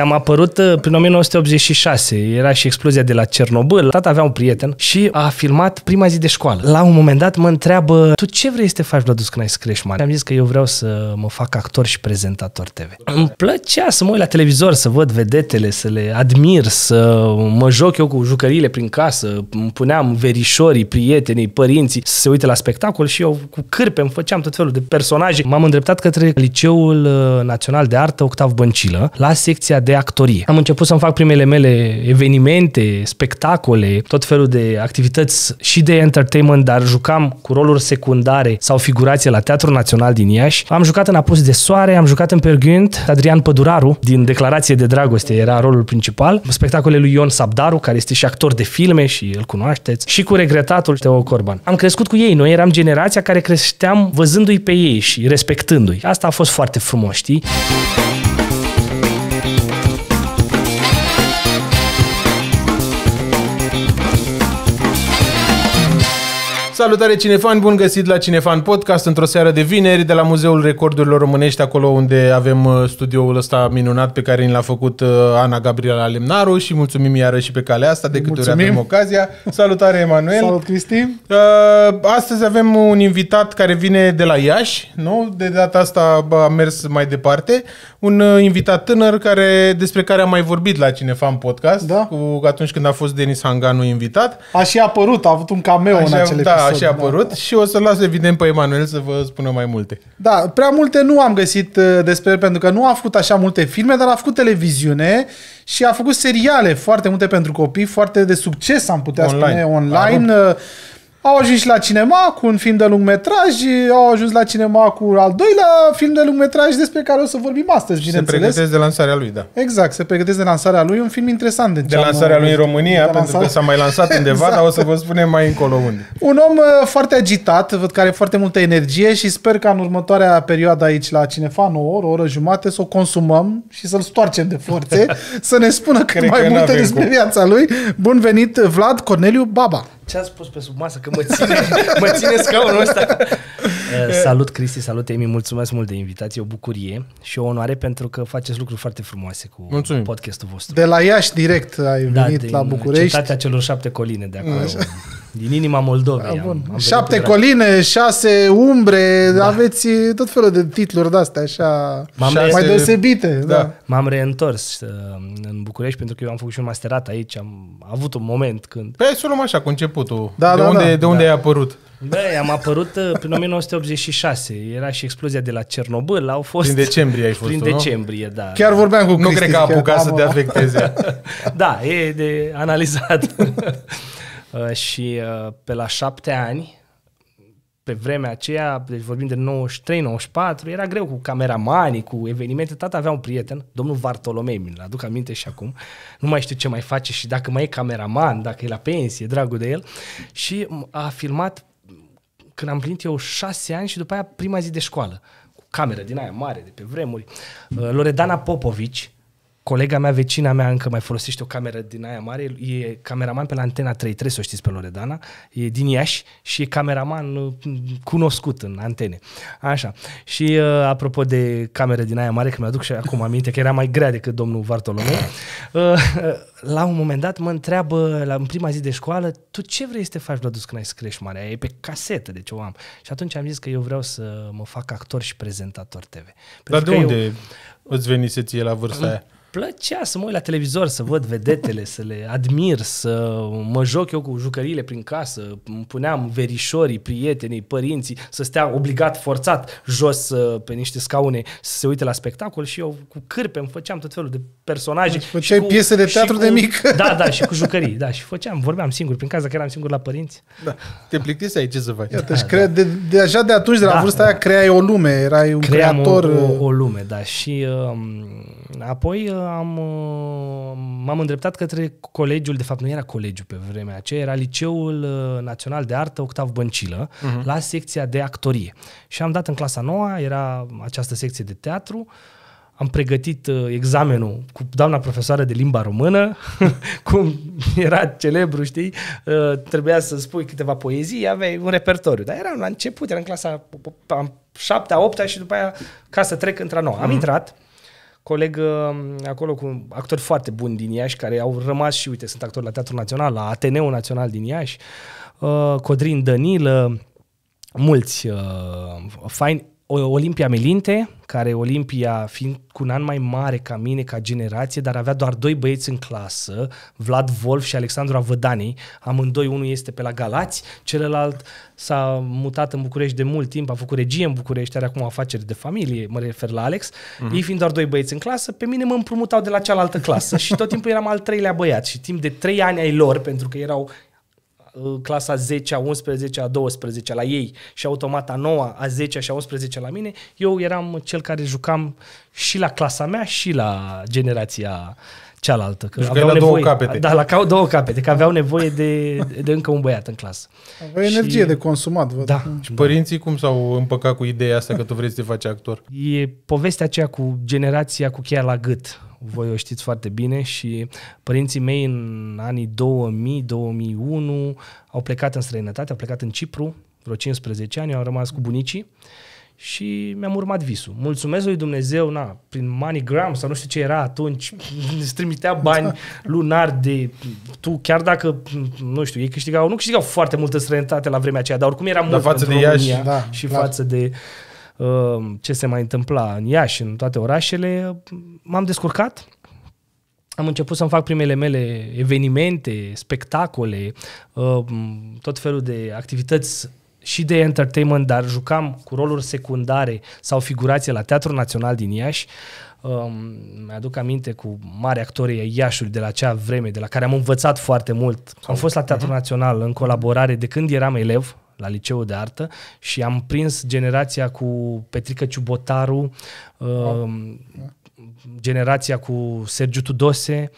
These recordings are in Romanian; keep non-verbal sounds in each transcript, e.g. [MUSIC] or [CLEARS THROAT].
Am apărut uh, prin 1986, era și explozia de la Cernobâl. Tata avea un prieten și a filmat prima zi de școală. La un moment dat mă întreabă, tu ce vrei să te faci, Vladus, când ai să crești mare? Am zis că eu vreau să mă fac actor și prezentator TV. Îmi plăcea să mă uit la televizor, să văd vedetele, să le admir, să mă joc eu cu jucăriile prin casă, îmi puneam verișorii, prietenii, părinții să se uite la spectacol și eu cu cârpe îmi făceam tot felul de personaje. M-am îndreptat către Liceul uh, Național de Artă Octav Băncilă, la secția de actorie. Am început să-mi fac primele mele evenimente, spectacole, tot felul de activități și de entertainment, dar jucam cu roluri secundare sau figurație la Teatrul Național din Iași. Am jucat în Apus de Soare, am jucat în Pergunt, Adrian Păduraru, din Declarație de Dragoste era rolul principal, spectacole lui Ion Sabdaru, care este și actor de filme și îl cunoașteți, și cu regretatul Teo Corban. Am crescut cu ei, noi eram generația care creșteam văzându-i pe ei și respectându-i. Asta a fost foarte frumos, știi? Salutare Cinefan, bun găsit la Cinefan Podcast într-o seară de vineri de la Muzeul Recordurilor Românești, acolo unde avem uh, studioul ăsta minunat pe care l-a făcut uh, Ana Gabriela Lemnaru și mulțumim iarăși pe calea asta de câte ori avem ocazia. Salutare Emanuel! Salut Cristi! Uh, astăzi avem un invitat care vine de la Iași, nu? De data asta a mers mai departe. Un invitat tânăr care, despre care am mai vorbit la Cinefan Podcast da? cu, atunci când a fost Denis Hanganu invitat. A și apărut, a avut un cameo a în acele da, și da. apărut da. și o să las evident pe Emanuel să vă spună mai multe. Da, prea multe nu am găsit uh, despre el pentru că nu a făcut așa multe filme, dar a făcut televiziune și a făcut seriale foarte multe pentru copii, foarte de succes am putea online. spune online. Arun. Au ajuns la cinema cu un film de lungmetraj, au ajuns la cinema cu al doilea film de lungmetraj despre care o să vorbim astăzi, bineînțeles. Se pregătesc de lansarea lui, da. Exact, se pregătesc de lansarea lui, un film interesant. De, de lansarea lui în România, pentru că s-a mai lansat [LAUGHS] undeva, exact. dar o să vă spunem mai încolo unde. Un om uh, foarte agitat, văd că are foarte multă energie și sper că în următoarea perioadă aici la Cinefan, o oră, o oră jumate, să o consumăm și să-l stoarcem de forțe, [LAUGHS] să ne spună cât Cred mai multe despre cu... viața lui. Bun venit, Vlad Corneliu Baba! ce ați spus pe sub masă? Că mă ține, [LAUGHS] mă ține scaunul ăsta. [LAUGHS] Eh, salut Cristi, salut Emi, mulțumesc mult de invitație, o bucurie și o onoare pentru că faceți lucruri foarte frumoase cu Mulțumim. podcastul vostru. De la Iași direct ai da, venit la București. cetatea celor șapte coline de acolo. Așa. Din inima Moldovei. Da, bun. Am, am șapte coline, șase umbre, da. aveți tot felul de titluri de-astea așa M-am mai deosebite. Da. Da. M-am reîntors uh, în București pentru că eu am făcut și un masterat aici, am avut un moment când... Păi să luăm așa, cu început trecutul. Da, de, da, unde, da. de unde da. ai apărut? Băi, am apărut uh, prin 1986. Era și explozia de la Cernobâl. Au fost... Prin decembrie ai [LAUGHS] fost, Prin tu, decembrie, da. Chiar vorbeam cu Cristi. Nu cred că a apucat da, să te afecteze. [LAUGHS] da, e de analizat. [LAUGHS] Uh, și uh, pe la șapte ani, pe vremea aceea, deci vorbim de 93-94, era greu cu cameramanii, cu evenimente. Tata avea un prieten, domnul Vartolomei, mi-l aduc aminte și acum. Nu mai știu ce mai face și dacă mai e cameraman, dacă e la pensie, dragul de el. Și a filmat când am plinit eu șase ani și după aia prima zi de școală. Cu cameră din aia mare, de pe vremuri. Loredana Popovici, colega mea, vecina mea încă mai folosește o cameră din aia mare, e cameraman pe la Antena 3, trebuie să o știți pe Loredana, e din Iași și e cameraman uh, cunoscut în antene. Așa. Și uh, apropo de cameră din aia mare, că mi-aduc și acum aminte că era mai grea decât domnul Vartolomeu, uh, la un moment dat mă întreabă la, în prima zi de școală, tu ce vrei să te faci, Vladus, când ai să crești mare? e pe casetă, deci o am. Și atunci am zis că eu vreau să mă fac actor și prezentator TV. Dar de unde eu... îți venise ție la vârsta aia? plăcea să mă uit la televizor, să văd vedetele, să le admir, să mă joc eu cu jucăriile prin casă, îmi puneam verișorii, prietenii, părinții, să stea obligat, forțat, jos uh, pe niște scaune, să se uite la spectacol și eu cu cârpe îmi făceam tot felul de personaje. Îți deci făceai și cu, piese de teatru cu, de mic. [LAUGHS] Da, da, și cu jucării, da, și făceam, vorbeam singur prin casă, că eram singur la părinți. Da. Te plictiseai, ce să faci? Iată, da, și crea, da. de, deja de atunci, de la da, vârsta da. aia, creai o lume, erai un Cream creator. O, o, uh, o lume, da, și uh, apoi uh, am, uh, m-am îndreptat către colegiul, de fapt nu era colegiu pe vremea aceea, era Liceul uh, Național de Artă Octav Băncilă, uh-huh. la secția de actorie. Și am dat în clasa noua, era această secție de teatru, am pregătit uh, examenul cu doamna profesoară de limba română, [LAUGHS] cum era celebru, știi, trebuia să spui câteva poezii, aveai un repertoriu, dar eram la început, eram în clasa 7-a, 8 și după aia ca să trec într-a 9 Am mhm. intrat, coleg um, acolo cu actori foarte buni din Iași, care au rămas și, uite, sunt actori la Teatrul Național, la Ateneul Național din Iași, uh, Codrin Danilă, mulți uh, faini. Olimpia Melinte, care Olimpia, fiind cu un an mai mare ca mine, ca generație, dar avea doar doi băieți în clasă, Vlad Wolf și Alexandru Avădani, amândoi, unul este pe la Galați, celălalt s-a mutat în București de mult timp, a făcut regie în București, are acum afaceri de familie, mă refer la Alex, uh-huh. ei fiind doar doi băieți în clasă, pe mine mă împrumutau de la cealaltă clasă [LAUGHS] și tot timpul eram al treilea băiat și timp de trei ani ai lor, pentru că erau Uh, clasa 10, a 11, a 12 la ei și automat a 9, a 10 și a 11 la mine, eu eram cel care jucam și la clasa mea și la generația cealaltă. Că aveau la nevoie, două capete. Da, la ca, două capete, că aveau nevoie de, de încă un băiat în clasă. Aveau și, energie de consumat. Văd. Da. Și părinții cum s-au împăcat cu ideea asta că tu vrei să te faci actor? E povestea aceea cu generația cu cheia la gât voi o știți foarte bine și părinții mei în anii 2000-2001 au plecat în străinătate, au plecat în Cipru, vreo 15 ani, au rămas cu bunicii și mi-am urmat visul. Mulțumesc lui Dumnezeu, na, prin MoneyGram sau nu știu ce era atunci, [LAUGHS] îți trimitea bani lunar de... Tu, chiar dacă, nu știu, ei câștigau, nu câștigau foarte multă străinătate la vremea aceea, dar oricum era mult față de Iași, da, și clar. față de... Uh, Ehm, ce se mai întâmpla în Iași, în toate orașele, m-am descurcat am început să-mi fac primele mele evenimente, spectacole, ehm, tot felul de activități și de entertainment, dar jucam cu roluri secundare sau figurație la Teatrul Național din Iași. Ehm, mi-aduc aminte cu mari actorii ai Iașului de la acea vreme, de la care am învățat foarte mult. Am fost la Teatrul mhm. Național în colaborare de când eram elev, la liceul de artă și am prins generația cu Petrică Ciubotaru, oh. generația cu Sergiu Tudose,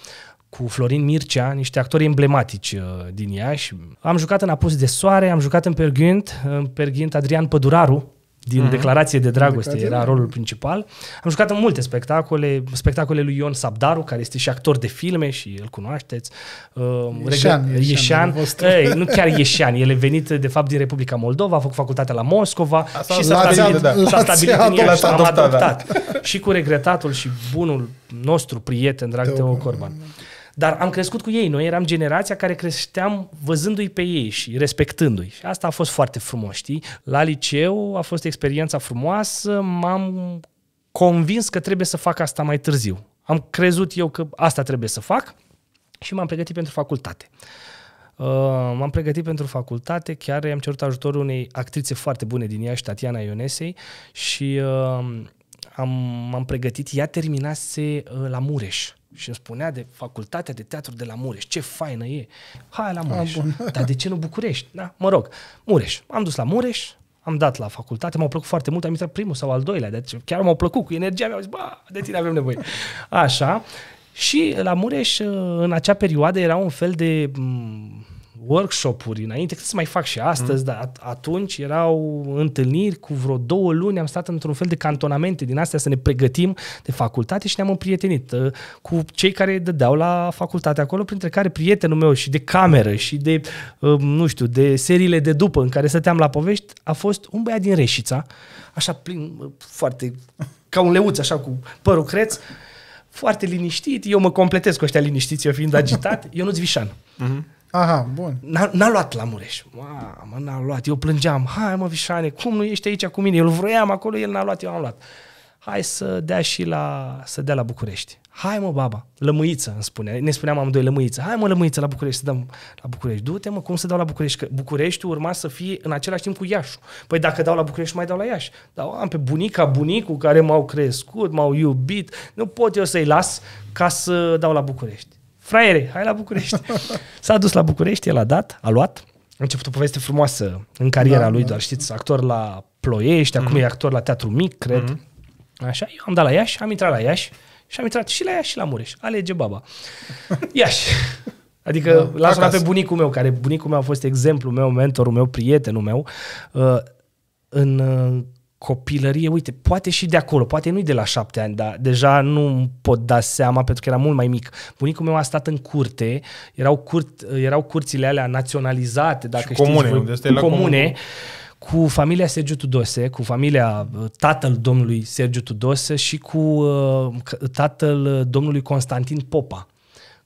cu Florin Mircea, niște actori emblematici uh, din Iași. Am jucat în Apus de Soare, am jucat în Pergint, în Pergint Adrian Păduraru, din uh declarație de dragoste declarație era da. rolul principal. Am jucat în multe spectacole, spectacole lui Ion Sabdaru, care este și actor de filme și îl cunoașteți. Um, Ieșan. Regă- Ieșan. Ei, nu chiar Ieșan, el e venit de fapt din Republica Moldova, a făcut facultatea la Moscova și s-a stabilit, da. s-a stabilit în Iași, l adoptat. Da. Și cu regretatul și bunul nostru prieten, drag Teo Corban. Dar am crescut cu ei, noi eram generația care creșteam văzându-i pe ei și respectându-i. Și asta a fost foarte frumos, știi? La liceu a fost experiența frumoasă, m-am convins că trebuie să fac asta mai târziu. Am crezut eu că asta trebuie să fac și m-am pregătit pentru facultate. Uh, m-am pregătit pentru facultate, chiar i-am cerut ajutorul unei actrițe foarte bune din și Tatiana Ionesei, și uh, am, m-am pregătit. Ea terminase uh, la Mureș și îmi spunea de facultatea de teatru de la Mureș, ce faină e, hai la ah, Mureș, ah, [LAUGHS] dar de ce nu București? Da? Mă rog, Mureș, am dus la Mureș, am dat la facultate, m-au plăcut foarte mult, am intrat primul sau al doilea, deci chiar m-au plăcut cu energia mea, au zis, ba, de tine avem nevoie. Așa, și la Mureș, în acea perioadă, era un fel de m- workshop-uri înainte, cred să mai fac și astăzi, mm. dar atunci erau întâlniri cu vreo două luni, am stat într-un fel de cantonamente din astea să ne pregătim de facultate și ne-am împrietenit uh, cu cei care dădeau la facultate acolo, printre care prietenul meu și de cameră și de, uh, nu știu, de seriile de după în care stăteam la povești, a fost un băiat din Reșița, așa plin, uh, foarte, ca un leuț, așa cu părul creț, foarte liniștit, eu mă completez cu ăștia liniștiți, eu fiind agitat, Ionuț Vișan. Mm-hmm Aha, bun. N-a, n-a luat la Mureș. Mamă, n-a luat. Eu plângeam. Hai mă, Vișane, cum nu ești aici cu mine? Eu îl vroiam acolo, el n-a luat, eu am luat. Hai să dea și la, să dea la București. Hai mă, baba, lămâiță, îmi spunea. Ne spuneam amândoi lămâiță. Hai mă, lămâiță la București, să dăm la București. Du-te mă, cum să dau la București? Că București urma să fie în același timp cu Iașu. Păi dacă dau la București, mai dau la Iași. Dar am pe bunica, bunicul care m-au crescut, m-au iubit. Nu pot eu să-i las ca să dau la București fraiere, hai la București. [LAUGHS] S-a dus la București, el a dat, a luat, a început o poveste frumoasă în cariera da, lui, da. doar știți, actor la Ploiești, acum mm. e actor la Teatru Mic, cred. Mm. Așa, eu am dat la Iași, am intrat la Iași și am intrat și la Iași și la Mureș. Alege baba. [LAUGHS] Iași. Adică da, l-am sunat pe bunicul meu, care bunicul meu a fost exemplul meu, mentorul meu, prietenul meu, uh, în uh, copilărie, uite, poate și de acolo, poate nu-i de la șapte ani, dar deja nu pot da seama pentru că era mult mai mic. Bunicul meu a stat în curte, erau, curt, erau curțile alea naționalizate, dacă și comune, știți, unde comune, comune, cu familia Sergiu Tudose, cu familia uh, tatăl domnului Sergiu Tudose și cu uh, tatăl uh, domnului Constantin Popa.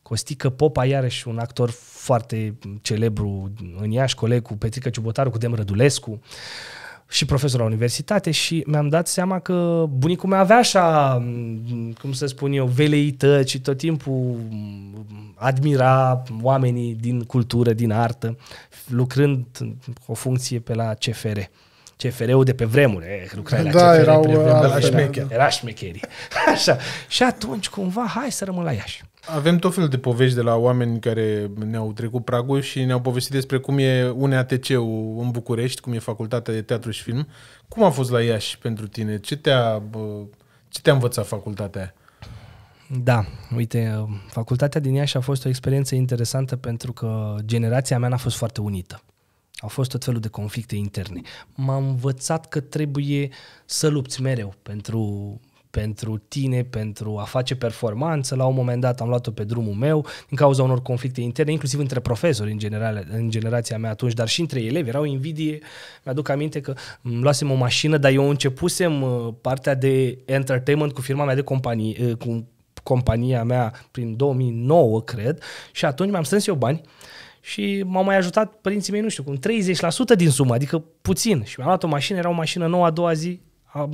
Costică Popa, iarăși un actor foarte celebru în Iași, coleg cu Petrica Ciubotaru, cu Dem Rădulescu. Uh, și profesor la universitate și mi-am dat seama că bunicul meu avea așa, cum să spun eu, veleități și tot timpul admira oamenii din cultură, din artă, lucrând o funcție pe la CFR. CFR-ul de pe vremuri, eh, lucrai la da, CFR erau, pe vremuri, era, șmecher. era șmecherii. [LAUGHS] Așa. Și atunci cumva, hai să rămân la Iași. Avem tot felul de povești de la oameni care ne-au trecut pragul și ne-au povestit despre cum e UNEATC-ul în București, cum e facultatea de teatru și film. Cum a fost la Iași pentru tine? Ce te-a, ce te-a învățat facultatea da, uite, facultatea din Iași a fost o experiență interesantă pentru că generația mea n-a fost foarte unită. Au fost tot felul de conflicte interne. m am învățat că trebuie să lupți mereu pentru pentru tine, pentru a face performanță. La un moment dat am luat-o pe drumul meu din cauza unor conflicte interne, inclusiv între profesori în, general, în generația mea atunci, dar și între elevi. Erau invidie. Mi-aduc aminte că îmi mm, luasem o mașină, dar eu începusem uh, partea de entertainment cu firma mea de companie, uh, cu compania mea prin 2009, cred, și atunci mi-am strâns eu bani și m-au mai ajutat părinții mei, nu știu cum, 30% din sumă, adică puțin. Și mi-am luat o mașină, era o mașină nouă a doua zi, am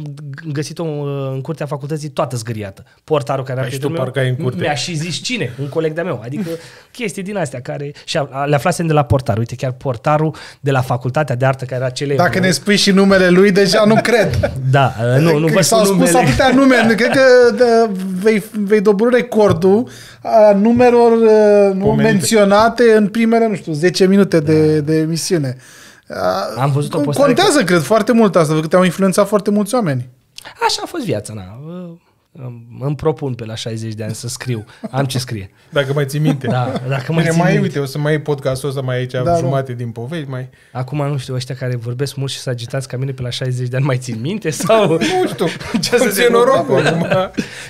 găsit-o uh, în curtea facultății toată zgâriată. Portarul care păi a tu meu, parcă în curte. mi-a și zis cine, un coleg de-a meu. Adică [LAUGHS] chestii din astea care... Și le aflasem de la portar. Uite, chiar portarul de la facultatea de artă care era cele... Dacă ne spui și numele lui, deja nu [LAUGHS] cred. Da, uh, nu, nu vă spun numele. S-au spus atâtea nume. [LAUGHS] Cred că da, vei, vei dobori recordul a uh, numerelor menționate în primele, nu știu, 10 minute de, da. de emisiune. Uh, Am văzut o postare Contează, că... cred, foarte mult asta, că te-au influențat foarte mulți oameni. Așa a fost viața, na. Îmi propun pe la 60 de ani să scriu. Am ce scrie. [LAUGHS] Dacă mai ții minte. Da, dacă mai, ții mai minte. uite, o să mai pot podcastul ăsta mai aici da, da. jumate da. din povești. Mai... Acum nu știu, ăștia care vorbesc mult și să agitați ca mine pe la 60 de ani mai țin minte sau... [LAUGHS] nu știu, [LAUGHS] ce să ție noroc.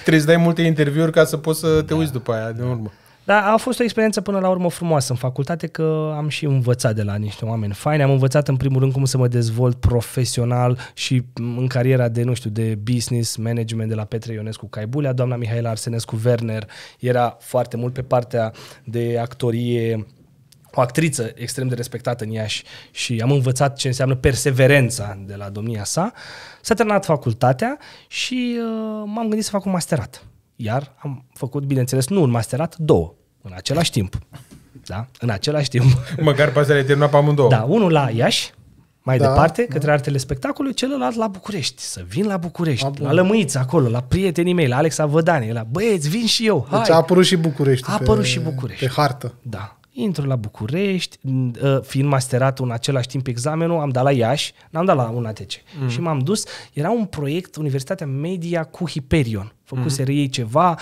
Trebuie să dai multe interviuri ca să poți să te da. uiți după aia, de urmă. Dar a fost o experiență până la urmă frumoasă în facultate că am și învățat de la niște oameni faini. Am învățat în primul rând cum să mă dezvolt profesional și în cariera de, nu știu, de business management de la Petre Ionescu Caibulea, doamna Mihaela Arsenescu Werner era foarte mult pe partea de actorie o actriță extrem de respectată în Iași și am învățat ce înseamnă perseverența de la domnia sa. S-a terminat facultatea și uh, m-am gândit să fac un masterat. Iar am făcut, bineînțeles, nu un masterat, două, în același timp. Da? În același timp. [LAUGHS] Măcar pe astea le terminat pe amândouă. Da, unul la Iași, mai da, departe, da. către artele spectacolului, celălalt la București. Să vin la București, la ah, la Lămâiță, acolo, la prietenii mei, la Alexa Vădane, la băieți, vin și eu. Deci hai. Deci a apărut și București. A apărut pe, și București. Pe hartă. Da intru la București, ă, fiind masterat în același timp examenul, am dat la Iași, n-am dat la ATC. Mm. Și m-am dus, era un proiect, Universitatea Media cu Hyperion. făcuse mm. Mm-hmm. ei ceva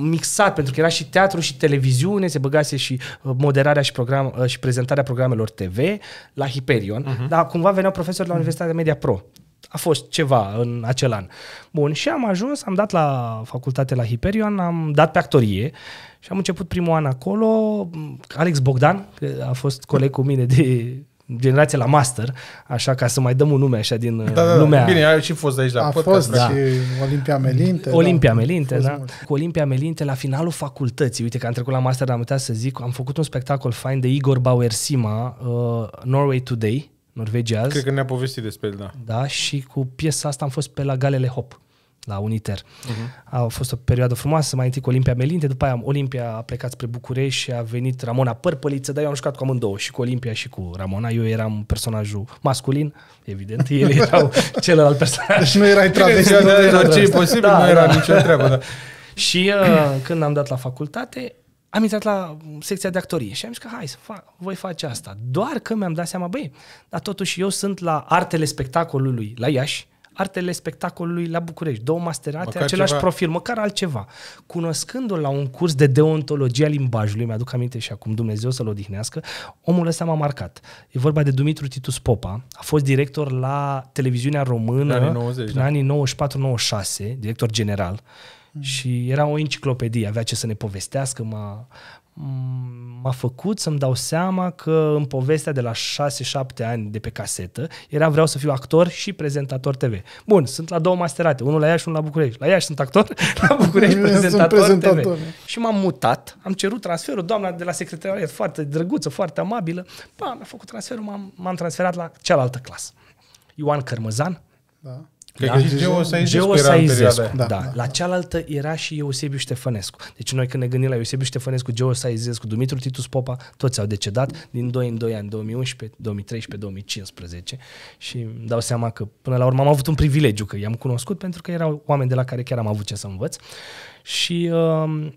mixat, pentru că era și teatru și televiziune, se băgase și ă, moderarea și, program, ă, și prezentarea programelor TV la Hyperion, mm-hmm. dar cumva veneau profesori la mm-hmm. Universitatea Media Pro a fost ceva în acel an. Bun, și am ajuns, am dat la facultate la Hyperion, am dat pe actorie și am început primul an acolo. Alex Bogdan, că a fost coleg cu mine de generație la master, așa ca să mai dăm un nume așa din da, da, da. lumea. Bine, ai și fost aici la a podcast. fost da. și Olimpia Melinte. Olimpia da, Melinte, da. Mult. Cu Olimpia Melinte la finalul facultății, uite că am trecut la master, am uitat să zic, am făcut un spectacol fain de Igor Bauer Sima, uh, Norway Today, Norvegia. Cred că ne-a povestit despre el, da. Da, și cu piesa asta am fost pe la Galele Hop la Uniter. Uh-huh. A fost o perioadă frumoasă, mai întâi cu Olimpia Melinte, după aia Olimpia a plecat spre București și a venit Ramona Părpăliță, dar eu am jucat cu amândouă, și cu Olimpia și cu Ramona. Eu eram personajul masculin, evident, [LAUGHS] el era celălalt personaj. Deci nu erai travesti, nu era da, ce e da, posibil, da, nu era da. nicio treabă. Da. și uh, când am dat la facultate, am intrat la secția de actorie și am zis că hai să fac, voi face asta. Doar că mi-am dat seama, băi, dar totuși eu sunt la artele spectacolului la Iași, artele spectacolului la București, două masterate, măcar același ceva. profil, măcar altceva. Cunoscându-l la un curs de deontologie a limbajului, mi-aduc aminte și acum Dumnezeu să-l odihnească, omul ăsta m-a marcat. E vorba de Dumitru Titus Popa, a fost director la televiziunea română în anii, 90, în da. anii 94-96, director general, mm. și era o enciclopedie, avea ce să ne povestească, m-a, m-a făcut să-mi dau seama că în povestea de la 6-7 ani de pe casetă era vreau să fiu actor și prezentator TV. Bun, sunt la două masterate, unul la Iași și unul la București. La Iași sunt actor, [LAUGHS] la București [LAUGHS] prezentator, prezentator TV. Da. Și m-am mutat, am cerut transferul, doamna de la secretariat foarte drăguță, foarte amabilă, pa, mi-a făcut transferul, m-am, m-am transferat la cealaltă clasă. Ioan Cărmăzan, da. Cred da? că Geo Saizescu Geo Saizescu, da, da. da. La cealaltă era și Eusebiu Ștefănescu. Deci noi când ne gândim la Eusebiu Ștefănescu, Geo Saizescu, Dumitru Titus Popa, toți au decedat din 2 în 2 ani, 2011, 2013, 2015 și îmi dau seama că până la urmă am avut un privilegiu, că i-am cunoscut pentru că erau oameni de la care chiar am avut ce să învăț și uh,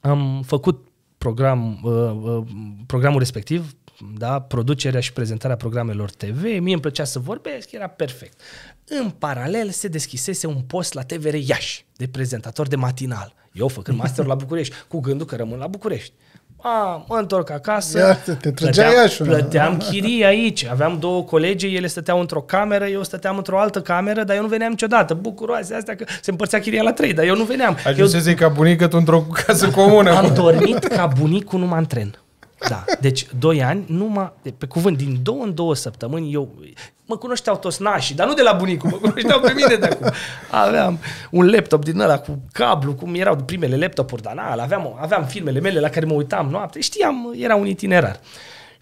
am făcut program, uh, uh, programul respectiv, da, producerea și prezentarea programelor TV, mie îmi plăcea să vorbesc, era perfect. În paralel se deschisese un post la TVR Iași de prezentator de matinal. Eu făcând masterul la București, cu gândul că rămân la București. A, mă întorc acasă. Iată, te plăteam, Iașul. Plăteam chirii aici. Aveam două colegi, ele stăteau într-o cameră, eu stăteam într-o altă cameră, dar eu nu veneam niciodată. Bucuroase astea că se împărțea chiria la trei, dar eu nu veneam. Ajunsese eu... ca bunică într-o casă comună. Am dormit ca bunicul numai în tren. Da, deci doi ani, numai, de, pe cuvânt, din două în două săptămâni, eu, mă cunoșteau toți nașii, dar nu de la bunicul, mă cunoșteau pe mine de acum. Aveam un laptop din ăla cu cablu, cum erau primele laptopuri, dar na, aveam, aveam filmele mele la care mă uitam noapte, știam, era un itinerar. Uh,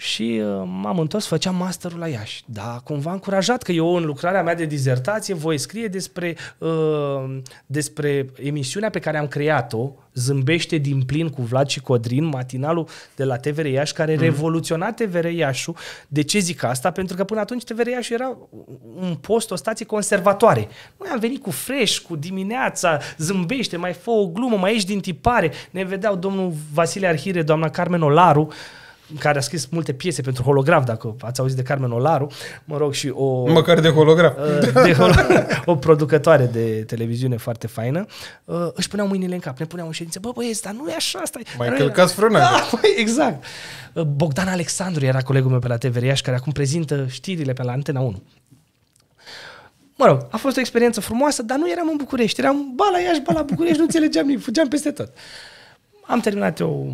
și uh, m-am întors, făceam masterul la Iași. Da, cumva încurajat că eu în lucrarea mea de dizertație voi scrie despre, uh, despre emisiunea pe care am creat-o, Zâmbește din plin cu Vlad și Codrin, matinalul de la TVR Iași, care mm. revoluționa TVR Iașu. De ce zic asta? Pentru că până atunci TVR Iașu era un post, o stație conservatoare. Noi am venit cu fresh, cu dimineața, zâmbește, mai fă o glumă, mai ești din tipare. Ne vedeau domnul Vasile Arhire, doamna Carmen Olaru, uh, care a scris multe piese pentru holograf, dacă ați auzit de Carmen Olaru, mă rog, și o... Măcar de holograf. Uh, de hol- [LAUGHS] o producătoare de televiziune foarte faină, uh, își puneau mâinile în cap, ne puneau în ședință, bă băieți, dar nu e așa, stai. Mai călcați frâna. Da, băi, exact. Uh, Bogdan Alexandru era colegul meu pe la TVR Iași, care acum prezintă știrile pe la Antena 1. Mă rog, a fost o experiență frumoasă, dar nu eram în București, eram ba la Iași, ba la București, nu înțelegeam nimic, fugeam peste tot. Uh, am terminat eu,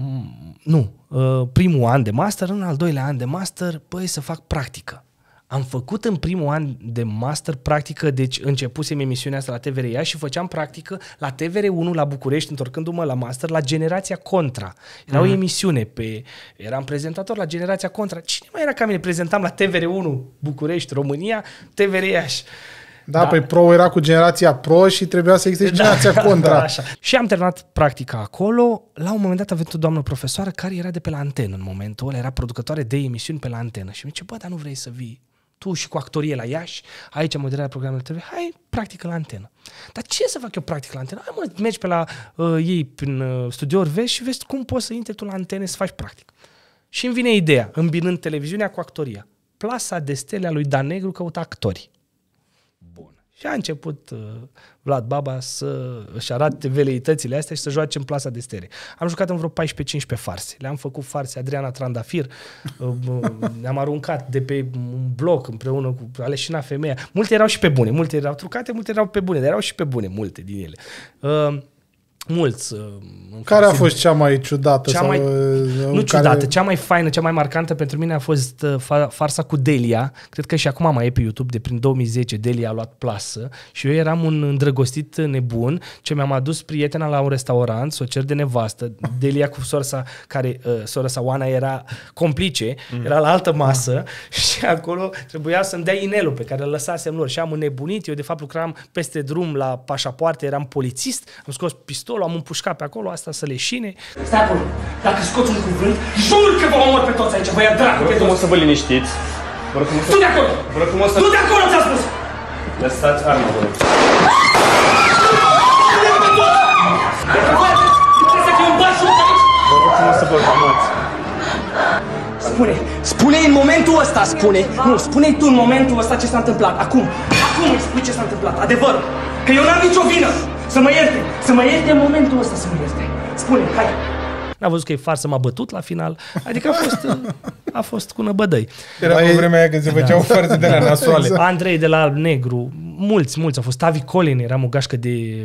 nu, uh, primul an de master, în al doilea an de master, păi să fac practică. Am făcut în primul an de master practică, deci începusem emisiunea asta la TVR Ia și făceam practică la TVR1 la București, întorcându-mă la master, la Generația Contra. Era mm. o mhm. emisiune pe... Eram prezentator la Generația Contra. Cine mai era ca mine? Prezentam la TVR1 București, România, TVR Iași. Da, da, păi Pro era cu generația Pro și trebuia să existe da, generația da, Contra. Da, așa. Și am terminat practica acolo. La un moment dat a venit o doamnă profesoară care era de pe la antenă în momentul ăla, era producătoare de emisiuni pe la antenă. Și mi zice, bă, dar nu vrei să vii tu și cu actorie la Iași, aici moderarea programelor TV, hai, practică la antenă. Dar ce să fac eu practic la antenă? Hai mă, mergi pe la uh, ei prin uh, studiouri, vezi și vezi cum poți să intri tu la antene să faci practic. Și îmi vine ideea, îmbinând televiziunea cu actoria. Plasa de stele a lui Dan Negru căuta actori. Și a început uh, Vlad Baba să își arate veleitățile astea și să joace în plasa de stere. Am jucat în vreo 14-15 farse. Le-am făcut farse Adriana Trandafir, uh, uh, ne-am aruncat de pe un bloc împreună cu Aleșina Femeia. Multe erau și pe bune, multe erau trucate, multe erau pe bune, dar erau și pe bune multe din ele mulți. Uh, care a fost cea mai ciudată? Cea sau, mai, uh, nu care... ciudată, cea mai faină, cea mai marcantă pentru mine a fost uh, farsa cu Delia. Cred că și acum mai e pe YouTube, de prin 2010 Delia a luat plasă și eu eram un îndrăgostit nebun ce mi-am adus prietena la un restaurant, să o cer de nevastă. Delia cu sora sa, care, sora sa Oana era complice, mm. era la altă masă [LAUGHS] și acolo trebuia să-mi dea inelul pe care îl lăsasem lor și am înnebunit. Eu de fapt lucram peste drum la pașapoarte, eram polițist, am scos pistol acolo, am împușcat pe acolo, asta să leșine. Stai acolo, dacă scoți un cuvânt, jur că vă omor pe toți aici, ia dracu pe toți. să vă liniștiți. Vă să... Tu de acolo! Vă să... Tu de acolo ți-am spus! Lăsați arma, vă Spune, spune în momentul ăsta, spune. Nu, spune tu în momentul ăsta ce s-a întâmplat, acum. Acum îmi spui ce s-a întâmplat, adevărul. Că eu n-am nicio vină. Să mă ierte, să mă ierte în momentul ăsta să mă ierte. Spune, hai. N-a văzut că e farsă, m-a bătut la final. Adică a fost, a fost cu năbădăi. Era pe vremea aia când se făceau da. farse de la da. nasoale. Exact. Andrei de la Alb-Negru, mulți, mulți au fost. Tavi Colin, eram o gașcă de,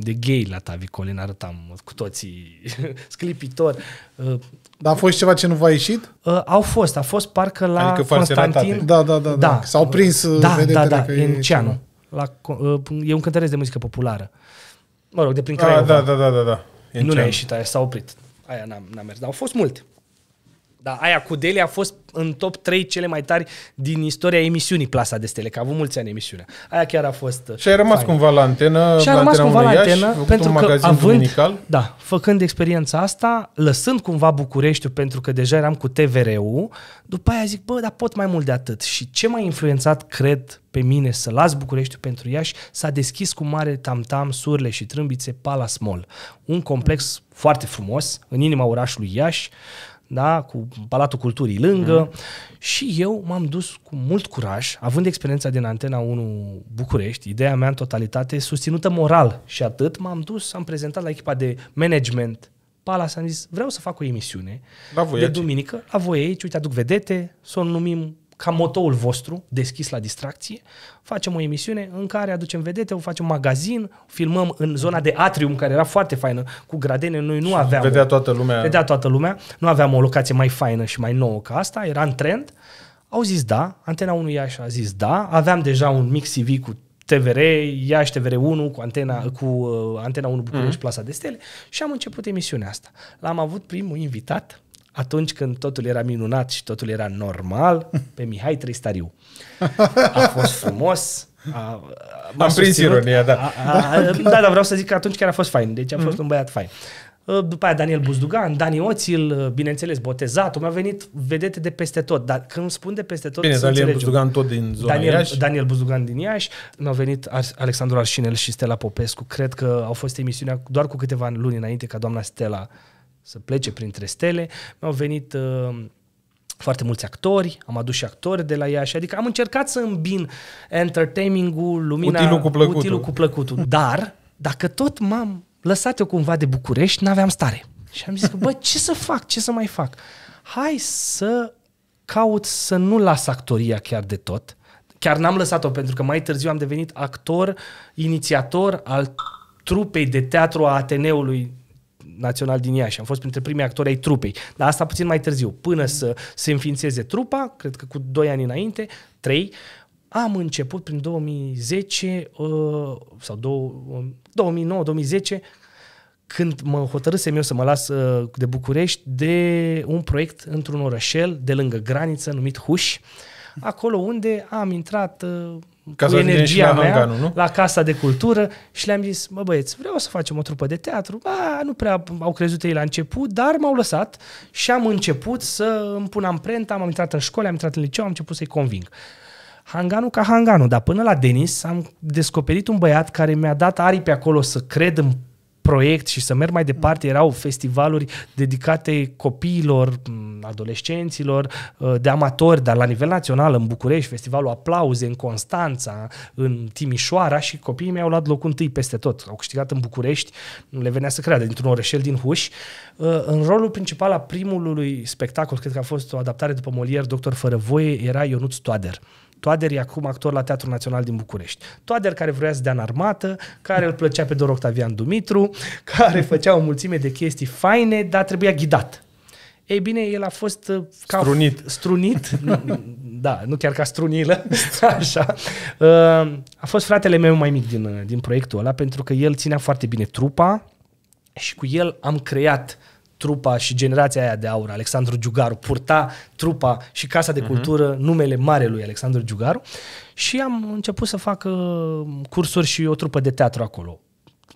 de gay la Tavi Colin, arătam cu toții [LAUGHS] sclipitor. Uh, dar a fost ceva ce nu v-a ieșit? Uh, au fost, a fost parcă la adică Constantin. Da, da, da, da, da. S-au prins uh, da, vedetele da, da, că în e Ceanu. La, uh, e un cântăreț de muzică populară. Mă rog, de prin ah, Craiova. da, da, da, da, da. E nu ne-a ieșit aia, s-a oprit. Aia n-a, n-a mers, dar au fost multe. Da, aia cu Deli a fost în top 3 cele mai tari din istoria emisiunii Plasa de Stele, că a avut mulți ani emisiunea. Aia chiar a fost... Și ai rămas fain. cumva la antenă, și la rămas antenă cumva la antenă, pentru că având, duminical. da, făcând experiența asta, lăsând cumva Bucureștiul, pentru că deja eram cu TVR-ul, după aia zic, bă, dar pot mai mult de atât. Și ce m-a influențat, cred, pe mine să las Bucureștiul pentru Iași, s-a deschis cu mare tamtam, surle și trâmbițe Palace Mall. Un complex foarte frumos, în inima orașului Iași, uh, da, cu Palatul Culturii lângă mm. și eu m-am dus cu mult curaj, având experiența din Antena 1 București, ideea mea în totalitate susținută moral și atât, m-am dus, am prezentat la echipa de management s-a zis, vreau să fac o emisiune la de duminică, la voi aici, uite, aduc vedete, să o numim ca motoul vostru, deschis la distracție, facem o emisiune în care aducem vedete, o facem magazin, filmăm în zona de atrium, care era foarte faină, cu gradene, noi nu aveam... Vedea toată lumea. Vedea toată lumea, nu aveam o locație mai faină și mai nouă ca asta, era în trend. Au zis da, Antena 1 Iași a zis da, aveam deja un mix CV cu TVR, Iași TVR1 cu antena, cu uh, antena 1 București, mm-hmm. Plasa de Stele și am început emisiunea asta. L-am avut primul invitat atunci când totul era minunat și totul era normal, [LAUGHS] pe Mihai Tristariu. A fost frumos, a, a, Am prins ironia, da. A, a, a, da, dar vreau să zic că atunci chiar a fost fain, deci a fost mm-hmm. un băiat fain. Uh, după aia Daniel Buzdugan, Dani Oțil, uh, bineînțeles, botezat, mi-au venit vedete de peste tot. Dar când spun de peste tot, Bine, Daniel înțelegi. Buzdugan tot din zona Daniel, Iași. Daniel Buzdugan din Iași. Mi-au venit Alexandru Arșinel și Stella Popescu. Cred că au fost emisiunea doar cu câteva luni înainte ca doamna Stella să plece printre stele. Mi-au venit uh, foarte mulți actori, am adus și actori de la Iași, adică am încercat să îmbin entertaining-ul, lumina, utilul cu plăcutul. Utilul cu plăcutul. Dar, dacă tot m-am lăsat eu cumva de București, n-aveam stare. Și am zis că, bă, ce să fac, ce să mai fac? Hai să caut să nu las actoria chiar de tot. Chiar n-am lăsat-o pentru că mai târziu am devenit actor, inițiator al trupei de teatru a Ateneului național din Iași. Am fost printre primii actori ai trupei. Dar asta puțin mai târziu. Până să se înființeze trupa, cred că cu 2 ani înainte, 3, am început prin 2010 uh, sau 2009-2010 um, când mă hotărâsem eu să mă las uh, de București de un proiect într-un orășel de lângă graniță numit Huș, acolo unde am intrat uh, ca cu energia mea la, Hanganu, nu? la Casa de Cultură și le-am zis, mă băieți, vreau să facem o trupă de teatru. Ba, nu prea au crezut ei la început, dar m-au lăsat și am început să îmi pun amprenta, am intrat în școală, am intrat în liceu, am început să-i conving. Hanganu ca Hanganu, dar până la Denis am descoperit un băiat care mi-a dat aripi acolo să cred în proiect și să merg mai departe. Erau festivaluri dedicate copiilor, adolescenților, uh, de amatori, dar la nivel național, în București, festivalul Aplauze, în Constanța, în Timișoara și copiii mei au luat locul întâi peste tot. Au câștigat în București, le venea să creadă, dintr-un orășel din Huș. Uh, în rolul principal a primului spectacol, cred că a fost o adaptare după Molière, Doctor Fără Voie, era Ionuț Toader. Toader e acum actor la Teatrul Național din București. Toader care vrea să dea în armată, care îl plăcea pe Dor Octavian Dumitru, care făcea o mulțime de chestii faine, dar trebuia ghidat. Ei bine, el a fost uh, ca strunit. strunit [LAUGHS] da, nu chiar ca strunilă, [LAUGHS] așa. Uh, a fost fratele meu mai mic din, uh, din proiectul ăla, pentru că el ținea foarte bine trupa și cu el am creat uh, trupa și generația aia de aur, Alexandru Giugaru, purta trupa și Casa de mhm. Cultură uh-huh. numele marelui Alexandru Giugaru și am început să fac uh, cursuri și o trupă de teatru acolo.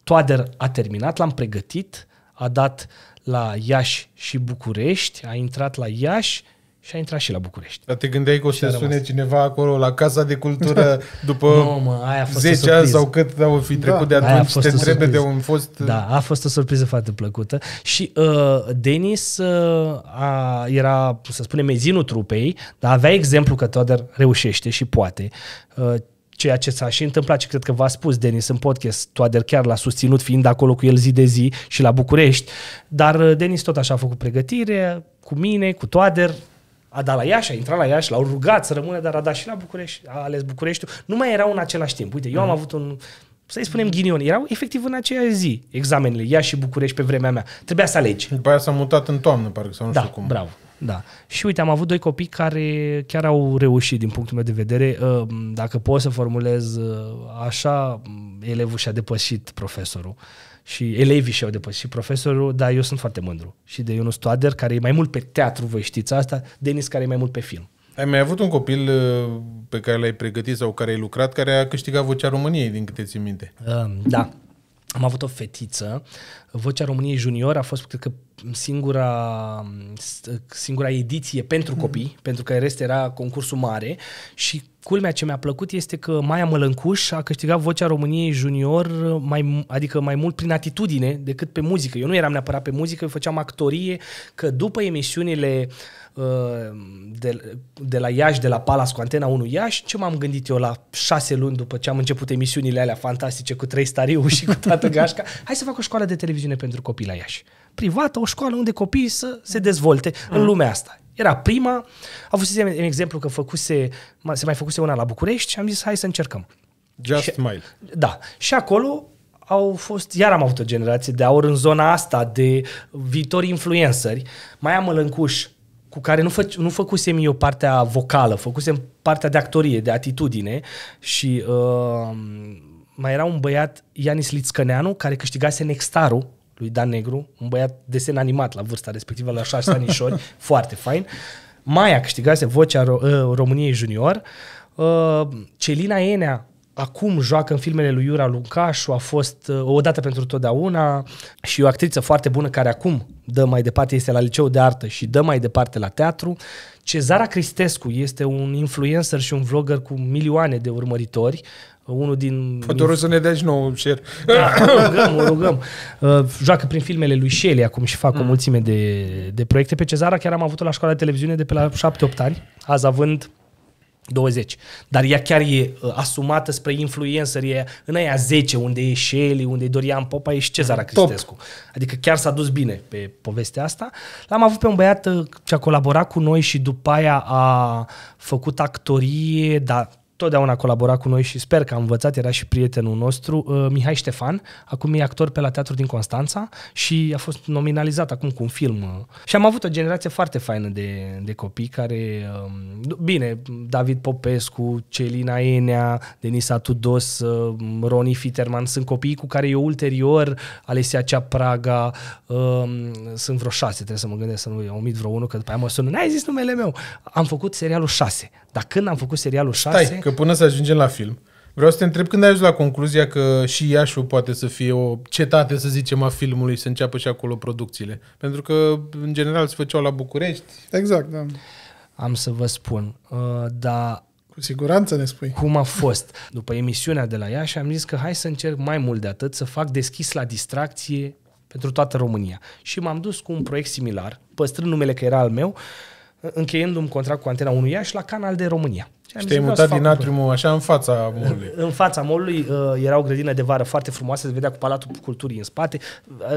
Toader a terminat, l-am pregătit, a dat la Iași și București, a intrat la Iași, și a intrat și la București. Dar te gândeai că o să sune cineva acolo la Casa de Cultură [LAUGHS] da. după no, mă, aia a fost 10 ani sau cât au fi da, trecut da, de atunci, te întrebe de un fost... Da, a fost o surpriză foarte plăcută și uh, Denis uh, a, era, să spunem, mezinul trupei, dar avea exemplu că Toader reușește și poate. Uh, ceea ce s-a și întâmplat și cred că v-a spus Denis în podcast, Toader chiar l-a susținut fiind acolo cu el zi de zi și la București, dar uh, Denis tot așa a făcut pregătire cu mine, cu Toader, a dat la Iași, a intrat la Iași, l-au rugat să rămână, dar a dat și la București, a ales Bucureștiul. Nu mai erau în același timp. Uite, eu am mhm. avut un, să-i spunem ghinion, erau efectiv în aceeași zi examenele, Iași și București pe vremea mea. Trebuia să alegi. După aia s-a mutat în toamnă, parcă, sau nu da, știu cum. bravo. Da. Și uite, am avut doi copii care chiar au reușit din punctul meu de vedere. Ă, dacă pot să formulez ă, așa, elevul și-a depășit profesorul și elevii și-au depășit și profesorul, dar eu sunt foarte mândru. Și de Ionus Toader, care e mai mult pe teatru, voi știți asta, Denis, care e mai mult pe film. Ai mai avut un copil uh, pe care l-ai pregătit sau care ai lucrat, care a câștigat vocea României, din câte ți minte? Um, da. Am avut o fetiță Vocea României Junior a fost, cred că, singura, singura ediție pentru mhm. copii, mm-hmm. pentru că rest era concursul mare și culmea ce mi-a plăcut este că Maia Mălâncuș a câștigat vocea României junior, mai, adică mai mult prin atitudine decât pe muzică. Eu nu eram neapărat pe muzică, eu făceam actorie, că după emisiunile uh, de, de la Iași, de la Palas cu Antena 1 Iași, ce m-am gândit eu la șase luni după ce am început emisiunile alea fantastice cu trei stariu și cu toată gașca, hai să fac o școală de televiziune origine pentru copii la Iași. Privată, o școală unde copiii să se dezvolte mm. în lumea asta. Era prima, a fost un exemplu că făcuse, se mai făcuse una la București și am zis hai să încercăm. Just și, Smile. Da. Și acolo au fost, iar am avut o generație de aur în zona asta de viitori influenceri. Mai am Lăncuș, cu care nu, fă, nu făcusem eu partea vocală, făcusem partea de actorie, de atitudine și uh, mai era un băiat, Ianis Lițcăneanu, care câștigase Nextarul lui Dan Negru, un băiat desen animat la vârsta respectivă, la șase anișori, [LAUGHS] foarte fain. Maia câștigase vocea Ro- României Junior. Uh, Celina Enea acum joacă în filmele lui Iura Luncașu, a fost uh, o dată pentru totdeauna și o actriță foarte bună care acum dă mai departe, este la liceu de artă și dă mai departe la teatru. Cezara Cristescu este un influencer și un vlogger cu milioane de urmăritori, uh, unul din... Fătorul din... să ne dea și nouă un share. Da, rugăm, o rugăm. Uh, joacă prin filmele lui Shelley acum și fac mm. o mulțime de, de proiecte. Pe Cezara chiar am avut-o la școala de televiziune de pe la 7-8 ani, azi având 20. Dar ea chiar e uh, asumată spre influencer, e în aia 10, unde e Shelly, unde e Dorian Popa, e și Cezara Top. Cristescu. Adică chiar s-a dus bine pe povestea asta. L-am avut pe un băiat uh, ce a colaborat cu noi și după aia a făcut actorie, dar totdeauna colabora cu noi și sper că a învățat, era și prietenul nostru, uh, Mihai Ștefan, acum e actor pe la Teatru din Constanța și a fost nominalizat acum cu un film. Uh, și am avut o generație foarte faină de, de copii care, um, bine, David Popescu, Celina Enea, Denisa Tudos, uh, Roni Fiterman, sunt copiii cu care eu ulterior, Alesia Cea Praga, um, sunt vreo șase, trebuie să mă gândesc să nu omit vreo unul, că după aia mă sună, n-ai zis numele meu. Am făcut serialul șase dar când am făcut serialul 6... Stai, că până să ajungem la film, vreau să te întreb când ai ajuns la concluzia că și Iașu poate să fie o cetate, să zicem, a filmului, să înceapă și acolo producțiile. Pentru că, în general, se făceau la București. Exact, da. Am să vă spun, uh, da. cu siguranță ne spui. Cum a fost. După emisiunea de la Iași am zis că hai să încerc mai mult de atât, să fac deschis la distracție pentru toată România. Și m-am dus cu un proiect similar, păstrând numele că era al meu, încheiând un contract cu Antena 1 Iași la Canal de România. Și te-ai mutat din atriumul așa în fața molului. În fața molului uh, era o grădină de vară foarte frumoasă, se vedea cu Palatul Culturii în spate.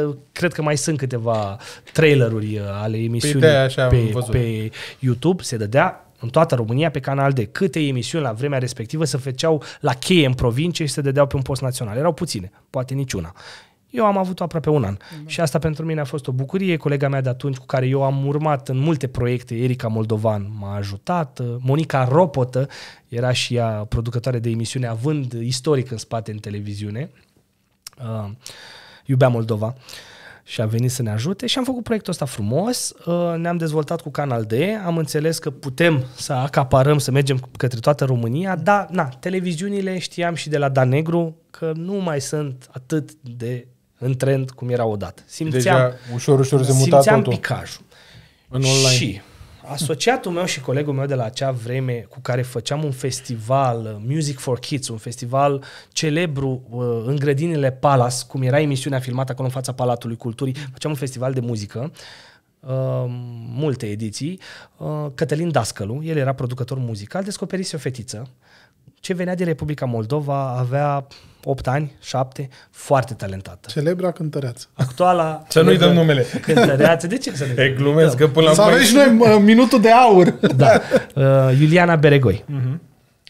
Uh, cred că mai sunt câteva traileruri uh, ale păi emisiunii pe, așa pe, pe YouTube, se dădea în toată România pe canal de câte emisiuni la vremea respectivă se făceau la cheie în provincie și se dădeau pe un post național. Erau puține, poate niciuna. Eu am avut aproape un an. Da. Și asta pentru mine a fost o bucurie. Colega mea de atunci, cu care eu am urmat în multe proiecte, Erica Moldovan m-a ajutat, Monica Ropotă era și ea producătoare de emisiune, având istoric în spate în televiziune. Uh, iubea Moldova. și a venit să ne ajute și am făcut proiectul ăsta frumos, uh, ne-am dezvoltat cu Canal D, am înțeles că putem să acaparăm, să mergem către toată România, dar na, televiziunile știam și de la Danegru că nu mai sunt atât de în trend cum era odată. Simțeam, Deja ușor, ușor se muta simțeam totul. picajul. În online. Și asociatul meu și colegul meu de la acea vreme cu care făceam un festival, uh, Music for Kids, un festival celebru uh, în grădinile Palace, cum era emisiunea filmată acolo în fața Palatului Culturii, făceam un festival de muzică, uh, multe ediții, Cătălin Dascălu, el era producător muzical, descoperise o fetiță ce venea din Republica Moldova avea 8 ani, 7, foarte talentată. Celebra cântăreață. Actuala... Să nu-i dăm numele. Cântăreață, de ce să nu E glumesc, că până la... Să avem și noi minutul de aur. Da. Uh, Iuliana Beregoi. Uh-huh.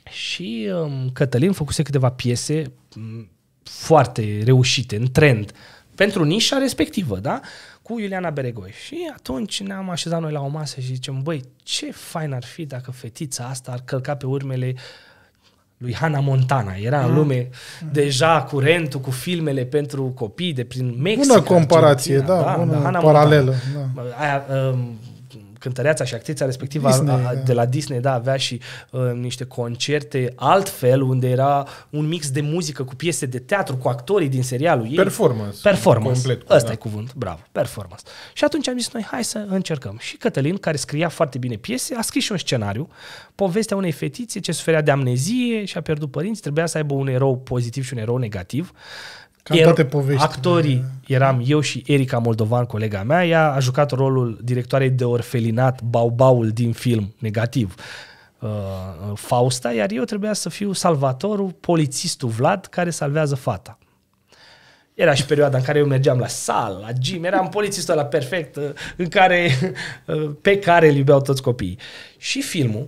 Și um, Cătălin făcuse câteva piese um, foarte reușite, în trend, pentru nișa respectivă, da? Cu Iuliana Beregoi. Și atunci ne-am așezat noi la o masă și zicem, băi, ce fain ar fi dacă fetița asta ar călca pe urmele uh, lui Hannah Montana. Era în ah. lume deja curentul cu filmele pentru copii de prin Mexic. Bună comparație, da, da, bună da, paralelă. Montana. Da. Aia, um, cântăreața și actrița respectivă Disney, a, a, da. de la Disney, da, avea și uh, niște concerte altfel, unde era un mix de muzică cu piese de teatru, cu actorii din serialul ei. Performance. Performance. Complet, Ăsta da. e cuvânt, bravo, performance. Și atunci am zis noi, hai să încercăm. Și Cătălin, care scria foarte bine piese, a scris și un scenariu, povestea unei fetițe ce suferea de amnezie și a pierdut părinți, trebuia să aibă un erou pozitiv și un erou negativ. Cam er- toate poveștile. Actorii eram eu și Erica Moldovan, colega mea, ea a jucat rolul directoarei de orfelinat, Baubaul din film, negativ. Uh, Fausta, iar eu trebuia să fiu salvatorul, polițistul Vlad, care salvează fata. Era și perioada în care eu mergeam la sal, la gym, eram polițistul la perfect, uh, în care, [LAUGHS] uh, pe care îl iubeau toți copiii. Și filmul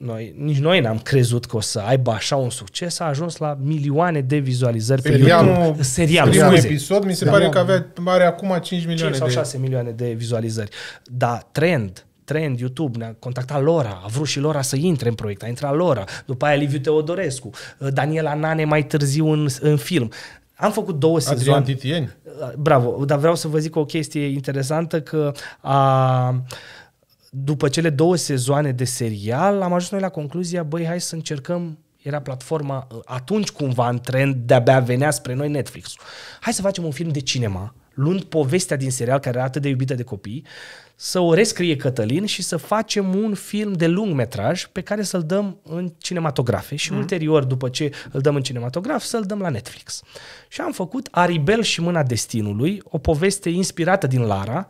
noi, nici noi n-am crezut că o să aibă așa un succes, a ajuns la milioane de vizualizări serialul, pe YouTube. Serialul, serialul scuze. episod, mi se da, pare da, că avea, are acum 5 milioane 5 sau 6 de... milioane de vizualizări. Dar trend, Trend, YouTube, ne-a contactat Lora, a vrut și Lora să intre în proiect, a intrat Lora, după aia Liviu Teodorescu, uh, Daniela Nane mai târziu în, în film. Am făcut două sezoane. Adrian Titieni. Uh, bravo, dar vreau să vă zic o chestie interesantă că a, după cele două sezoane de serial, am ajuns noi la concluzia, băi, hai să încercăm era platforma uh, atunci cumva în trend, de-abia venea spre noi netflix -ul. Hai să facem un film de cinema, luând povestea din serial care era atât de iubită de copii, să o rescrie Cătălin și să facem un film de lung metraj pe care să-l dăm în cinematografe și mm. -hmm. ulterior, după ce îl dăm în cinematograf, să-l dăm la Netflix. Și am făcut Aribel și Mâna Destinului, o poveste inspirată din Lara,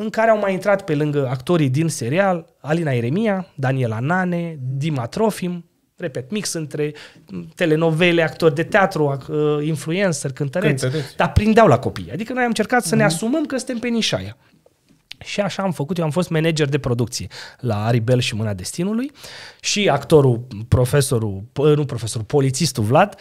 în care au mai intrat pe lângă actorii din serial Alina Iremia, Daniela Nane, Dima Trofim, repet, mix între telenovele, actori de teatru, uh, influencer, cântăreți, cântăreți. dar prindeau la copii. Adică noi am încercat să mm-hmm. ne mhm. asumăm că suntem pe nișaia. Și așa am făcut, eu am fost manager de producție la Aribel și Mâna Destinului și actorul, profesorul, nu profesorul, polițistul Vlad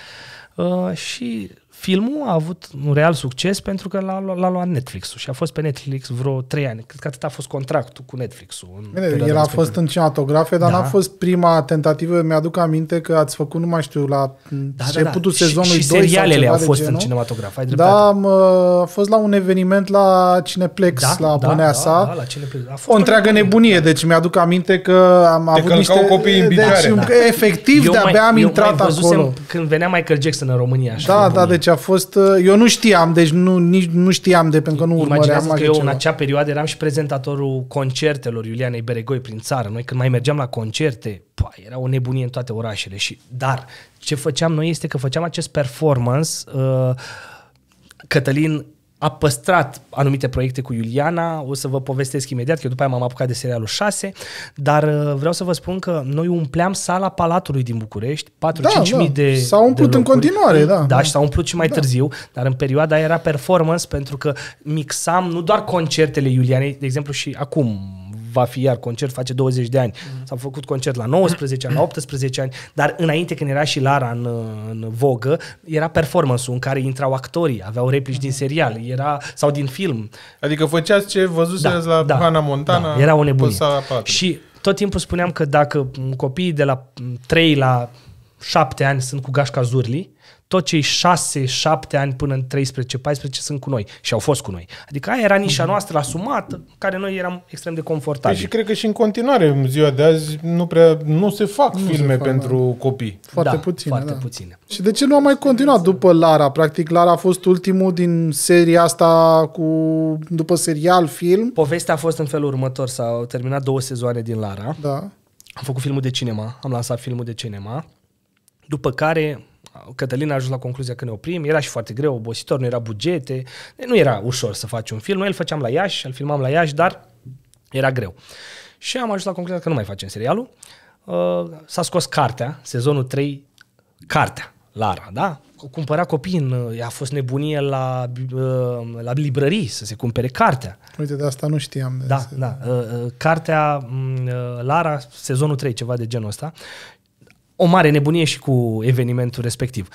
uh, și filmul a avut un real succes pentru că l-a, l-a luat netflix și a fost pe Netflix vreo trei ani. Cred că atât a fost contractul cu Netflix-ul. În Bine, el a fost în cinematografe, dar da. n-a fost prima tentativă. Mi-aduc aminte că ați făcut, nu mai știu, la începutul da, da. da. sezonului și, și 2 serialele au fost genul. în cinematograf, ai Da, am, uh, a fost la un eveniment la Cineplex, da, la da, Bunea da, sa. Da, la Cineplex. A fost o întreagă nebunie, da. deci mi-aduc aminte că am Te avut niște... copii în deci, da. efectiv, eu de-abia am intrat acolo. Când venea Michael Jackson în România. Da, da, deci deci a fost... Uh, eu nu știam, deci nu, nici nu știam de pentru că nu urmăream că eu ceva. în acea perioadă eram și prezentatorul concertelor Iulianei Beregoi prin țară. Noi când mai mergeam la concerte, pa, păi, era o nebunie în toate orașele. Și, dar ce făceam noi este că făceam acest performance uh, Cătălin a păstrat anumite proiecte cu Iuliana, o să vă povestesc imediat, că eu după aia m-am apucat de serialul 6, dar uh, vreau să vă spun că noi umpleam sala Palatului din București, 4-5 da, da. mii da. de S-a umplut de în continuare, da. Da, și s-a umplut și mai da. târziu, dar în perioada era performance, pentru că mixam nu doar concertele Iulianei, de exemplu și acum va fi iar concert, face 20 de ani. Mm. S-a făcut concert la 19 ani, la 18 [CLEARS THROAT] ani, dar înainte când era și Lara în, în vogă, era performance-ul în care intrau actorii, aveau replici din mhm. serial, era sau din film. Adică făceați ce văzuseți da, la da, Hannah da, Montana. Da, era o nebunie. Și tot timpul spuneam că dacă copiii de la 3 la 7 ani sunt cu gașca zurli, tot cei 6-7 ani până în 13-14 sunt cu noi și au fost cu noi. Adică aia era nișa mhm. noastră asumată, care noi eram extrem de confortabili. Păi și cred că și în continuare, în ziua de azi, nu prea nu se fac nu filme se fac, pentru da. copii. Foarte da, puține. Foarte da. puține. Și de ce nu a mai continuat după Lara? Practic, Lara a fost ultimul din seria asta cu după serial, film. Povestea a fost în felul următor. S-au terminat două sezoane din Lara. Da. Am făcut filmul de cinema, am lansat filmul de cinema, după care Cătălin a ajuns la concluzia că ne oprim, era și foarte greu, obositor, nu era bugete, nu era ușor să faci un film, noi îl făceam la Iași, îl filmam la Iași, dar era greu. Și am ajuns la concluzia că nu mai facem serialul. Uh, s-a scos cartea, sezonul 3, cartea, Lara, da? Cumpăra copii, în, uh, a fost nebunie la, uh, la librării să se cumpere cartea. Uite, de asta nu știam. De da, se... da. Cartea mm, Lara, sezonul 3, ceva de genul ăsta o mare nebunie și cu evenimentul respectiv.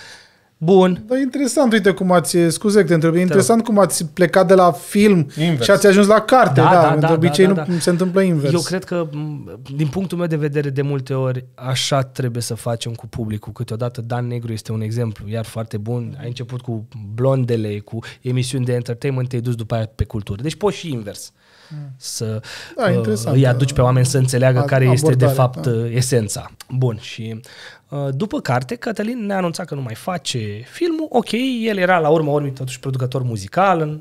Bun. Da, interesant, uite cum ați, eh, scuze că te întreb, interesant cum ați plecat de la film invers. și ați ajuns la carte, da, da, da de da, obicei da, da, nu da. se întâmplă invers. Eu cred că, mm, din punctul meu de vedere, de multe ori așa trebuie să facem cu publicul. Câteodată Dan Negru este un exemplu, iar foarte bun, ai început cu blondele, cu emisiuni de entertainment, te-ai dus după aia pe cultură. Deci poți și invers. Uh, să da, uh, îi aduci pe uh, oameni să înțeleagă a, care este de fapt da. Uh, esența. Bun, și uh, după carte, Cătălin ne-a anunțat că nu mai face filmul. Ok, el era la urmă urmei totuși producător muzical în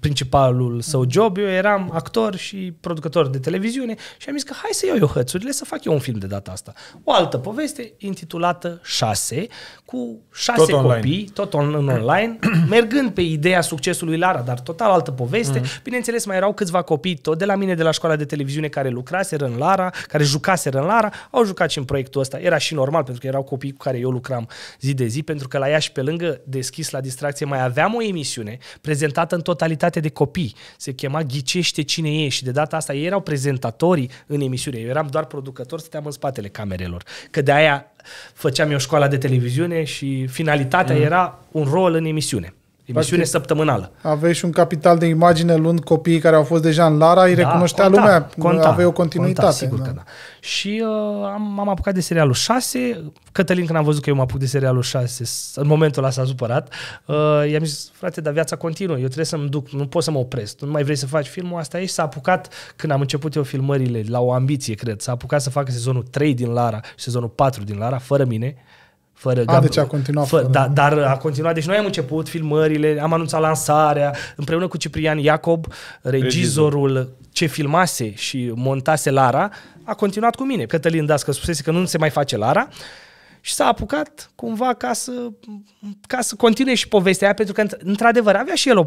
principalul său job, eu eram actor și producător de televiziune și am zis că hai să iau eu hățurile, să fac eu un film de data asta. O altă poveste intitulată 6, cu 6 tot copii, online. tot on, în online, [CLEARS THROAT] mergând pe ideea succesului Lara, dar total altă poveste. Mm. Bineînțeles, mai erau câțiva copii tot de la mine, de la școala de televiziune, care lucraseră în Lara, care jucaseră în Lara, au jucat și în proiectul ăsta. Era și normal, pentru că erau copii cu care eu lucram zi de zi, pentru că la ea și pe lângă, deschis la distracție, mai aveam o emisiune prezentată în totalitate comunitate de copii. Se chema Ghicește cine e și de data asta ei erau prezentatorii în emisiune. Eu eram doar producător, stăteam în spatele camerelor. Că de aia făceam eu școala de televiziune și finalitatea mm. era un rol în emisiune. Emisiune Practic, săptămânală. Aveai și un capital de imagine luând copiii care au fost deja în Lara, îi da, recunoștea conta, lumea, conta, aveai o continuitate. Conta, sigur da. că da. Și uh, am, m-am apucat de serialul 6, Cătălin când am văzut că eu mă apuc de serialul 6, în momentul ăla s-a supărat, uh, i-am zis, frate, dar viața continuă, eu trebuie să-mi duc, nu pot să mă opresc, tu nu mai vrei să faci filmul asta aici, s-a apucat când am început eu filmările, la o ambiție, cred, s-a apucat să facă sezonul 3 din Lara și sezonul 4 din Lara, fără mine, uh, fără, a, ah, deci a continuat. Fără, fără... da, dar a continuat. Deci noi am început filmările, am anunțat lansarea, împreună cu Ciprian Iacob, regizorul ce filmase și montase Lara, a continuat cu mine. Cătălin Dască spusese că nu se mai face Lara și s-a apucat cumva ca să, ca să continue și povestea aia, pentru că într-adevăr avea și el o,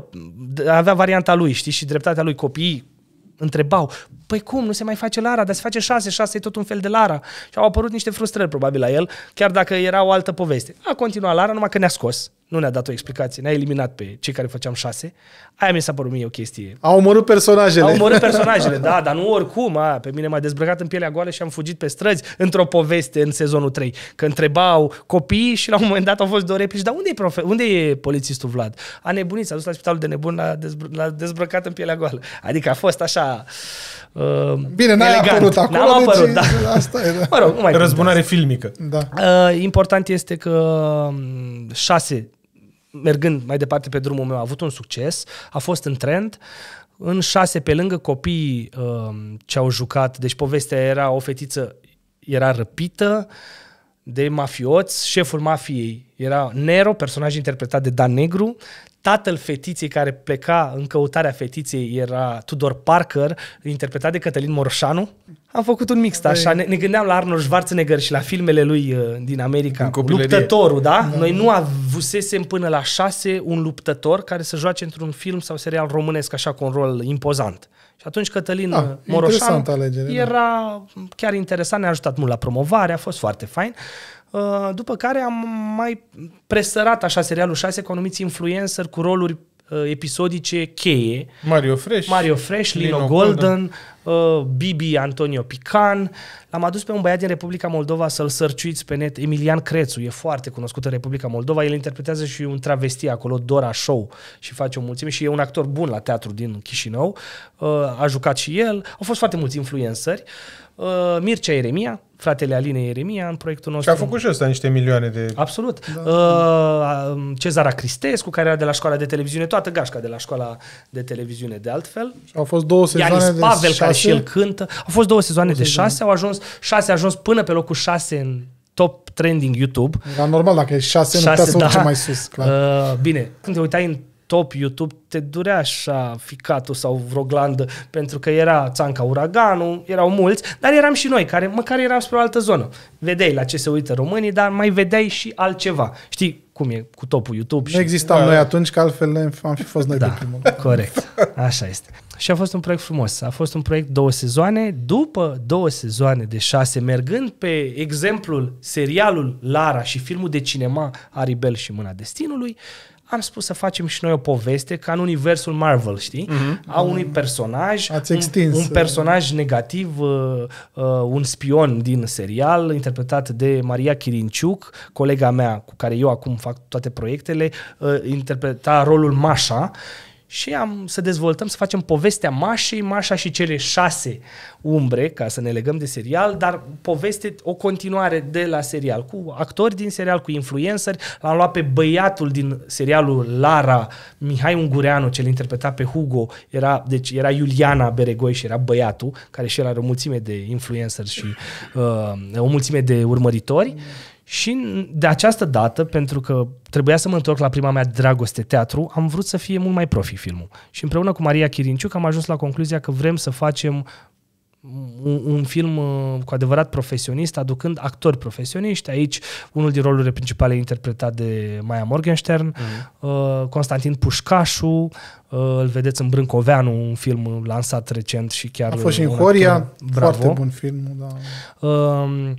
avea varianta lui, știi, și dreptatea lui copiii întrebau, păi cum, nu se mai face Lara, dar se face 6, 6 e tot un fel de Lara. Și au apărut niște frustrări probabil la el, chiar dacă era o altă poveste. A continuat Lara, numai că ne-a scos nu ne-a dat o explicație, ne-a eliminat pe cei care făceam șase. Aia mi s-a părut mie o chestie. Au omorât personajele. Au omorât personajele, da, dar nu oricum. A, pe mine m-a dezbrăcat în pielea goală și am fugit pe străzi într-o poveste în sezonul 3. Că întrebau copiii și la un moment dat au fost două replici, dar unde e, profe- unde e polițistul Vlad? A nebunit, s-a dus la spitalul de nebun, l-a, dezbr- l-a dezbrăcat în pielea goală. Adică a fost așa... Uh, Bine, n-a apărut acolo, N-am deci apărut, deci da. asta e, da. Mă rog, nu mai Răzbunare filmică. Da. Uh, important este că um, șase mergând mai departe pe drumul meu, a avut un succes, a fost în trend. În șase, pe lângă copiii uh, ce au jucat, deci povestea era o fetiță, era răpită de mafioți, șeful mafiei era Nero, personaj interpretat de Dan Negru, tatăl fetiței care pleca în căutarea fetiței era Tudor Parker, interpretat de Cătălin Morșanu. Am făcut un mix, așa, ne, ne gândeam la Arnold Schwarzenegger și la filmele lui uh, din America, din luptătorul, da? da? Noi nu avusesem până la șase un luptător care să joace într-un film sau serial românesc așa cu un rol impozant. Și atunci Cătălin ah, uh, da, Moroșan alegere, era da. chiar interesant, ne-a ajutat mult la promovare, a fost foarte fain. Uh, Uh, după care am mai presărat așa serialul 6 cu anumiți influencer cu roluri uh, episodice cheie. Mario Fresh. Mario Fresh, Lino, Lino Golden, Golden. Uh, Bibi Antonio Pican. L-am adus pe un băiat din Republica Moldova să-l sărciuiți pe net, Emilian Crețu. E foarte cunoscut în Republica Moldova. El interpretează și un travesti acolo, Dora Show, și face o mulțime. Și e un actor bun la teatru din Chișinău. A jucat și el. Au fost foarte mulți influenceri. Uh, Uh, Mircea Ieremia, fratele Alinei Ieremia, în proiectul nostru. Și a făcut și ăsta niște milioane de... Absolut. Da. Uh, uh, Cezara Cristescu, care era de la școala de televiziune, toată gașca de la școala de televiziune, de altfel. Au fost două sezoane Ianis de Pavel, șase. care și el cântă. Au fost două sezoane două de sezoane. șase, au ajuns, șase a ajuns până pe locul șase în top trending YouTube. Dar normal, dacă e șase, șase nu putea să da. mai sus, clar. Uh, bine, când te uitai în top YouTube, te durea așa ficatul sau vreo glandă, pentru că era Țanca Uraganul, erau mulți, dar eram și noi, care măcar eram spre o altă zonă. Vedeai la ce se uită românii, dar mai vedeai și altceva. Știi cum e cu topul YouTube? Și... Nu existam da. noi atunci, că altfel am fi fost noi da, pe primul. corect. Așa este. Și a fost un proiect frumos. A fost un proiect două sezoane. După două sezoane de șase, mergând pe exemplul serialul Lara și filmul de cinema Aribel și Mâna Destinului, uh, am spus să facem și noi o poveste ca în universul Marvel, știi? Mm-hmm. A unui personaj, Ați extins. Un, un uh, personaj negativ, uh, uh, un spion din serial, interpretat de Maria Chirinciuc, colega mea cu care eu acum fac toate proiectele, uh, interpreta rolul Mașa și am să dezvoltăm, să facem povestea Mașei mașa și cele șase umbre, ca să ne legăm de serial, dar poveste, o continuare de la serial, cu actori din serial, cu influenceri. L-am luat pe băiatul din serialul Lara, Mihai Ungureanu, cel interpretat pe Hugo, era, deci era Iuliana Beregoi și era băiatul, care și el are o mulțime de influenceri și uh, o mulțime de urmăritori. Mm. Și de această dată, pentru că trebuia să mă întorc la prima mea dragoste teatru, am vrut să fie mult mai profi filmul. Și împreună cu Maria Chirinciuc am ajuns la concluzia că vrem să facem un, un film uh, cu adevărat profesionist, aducând actori profesioniști. Aici, unul din rolurile principale interpretat de Maia Morgenstern, mm. hmm Constantin Pușcașu, uh, îl vedeți în Brâncoveanu, un film lansat recent și chiar... A fost și în Horia, bravo. foarte bun film. Da. Um,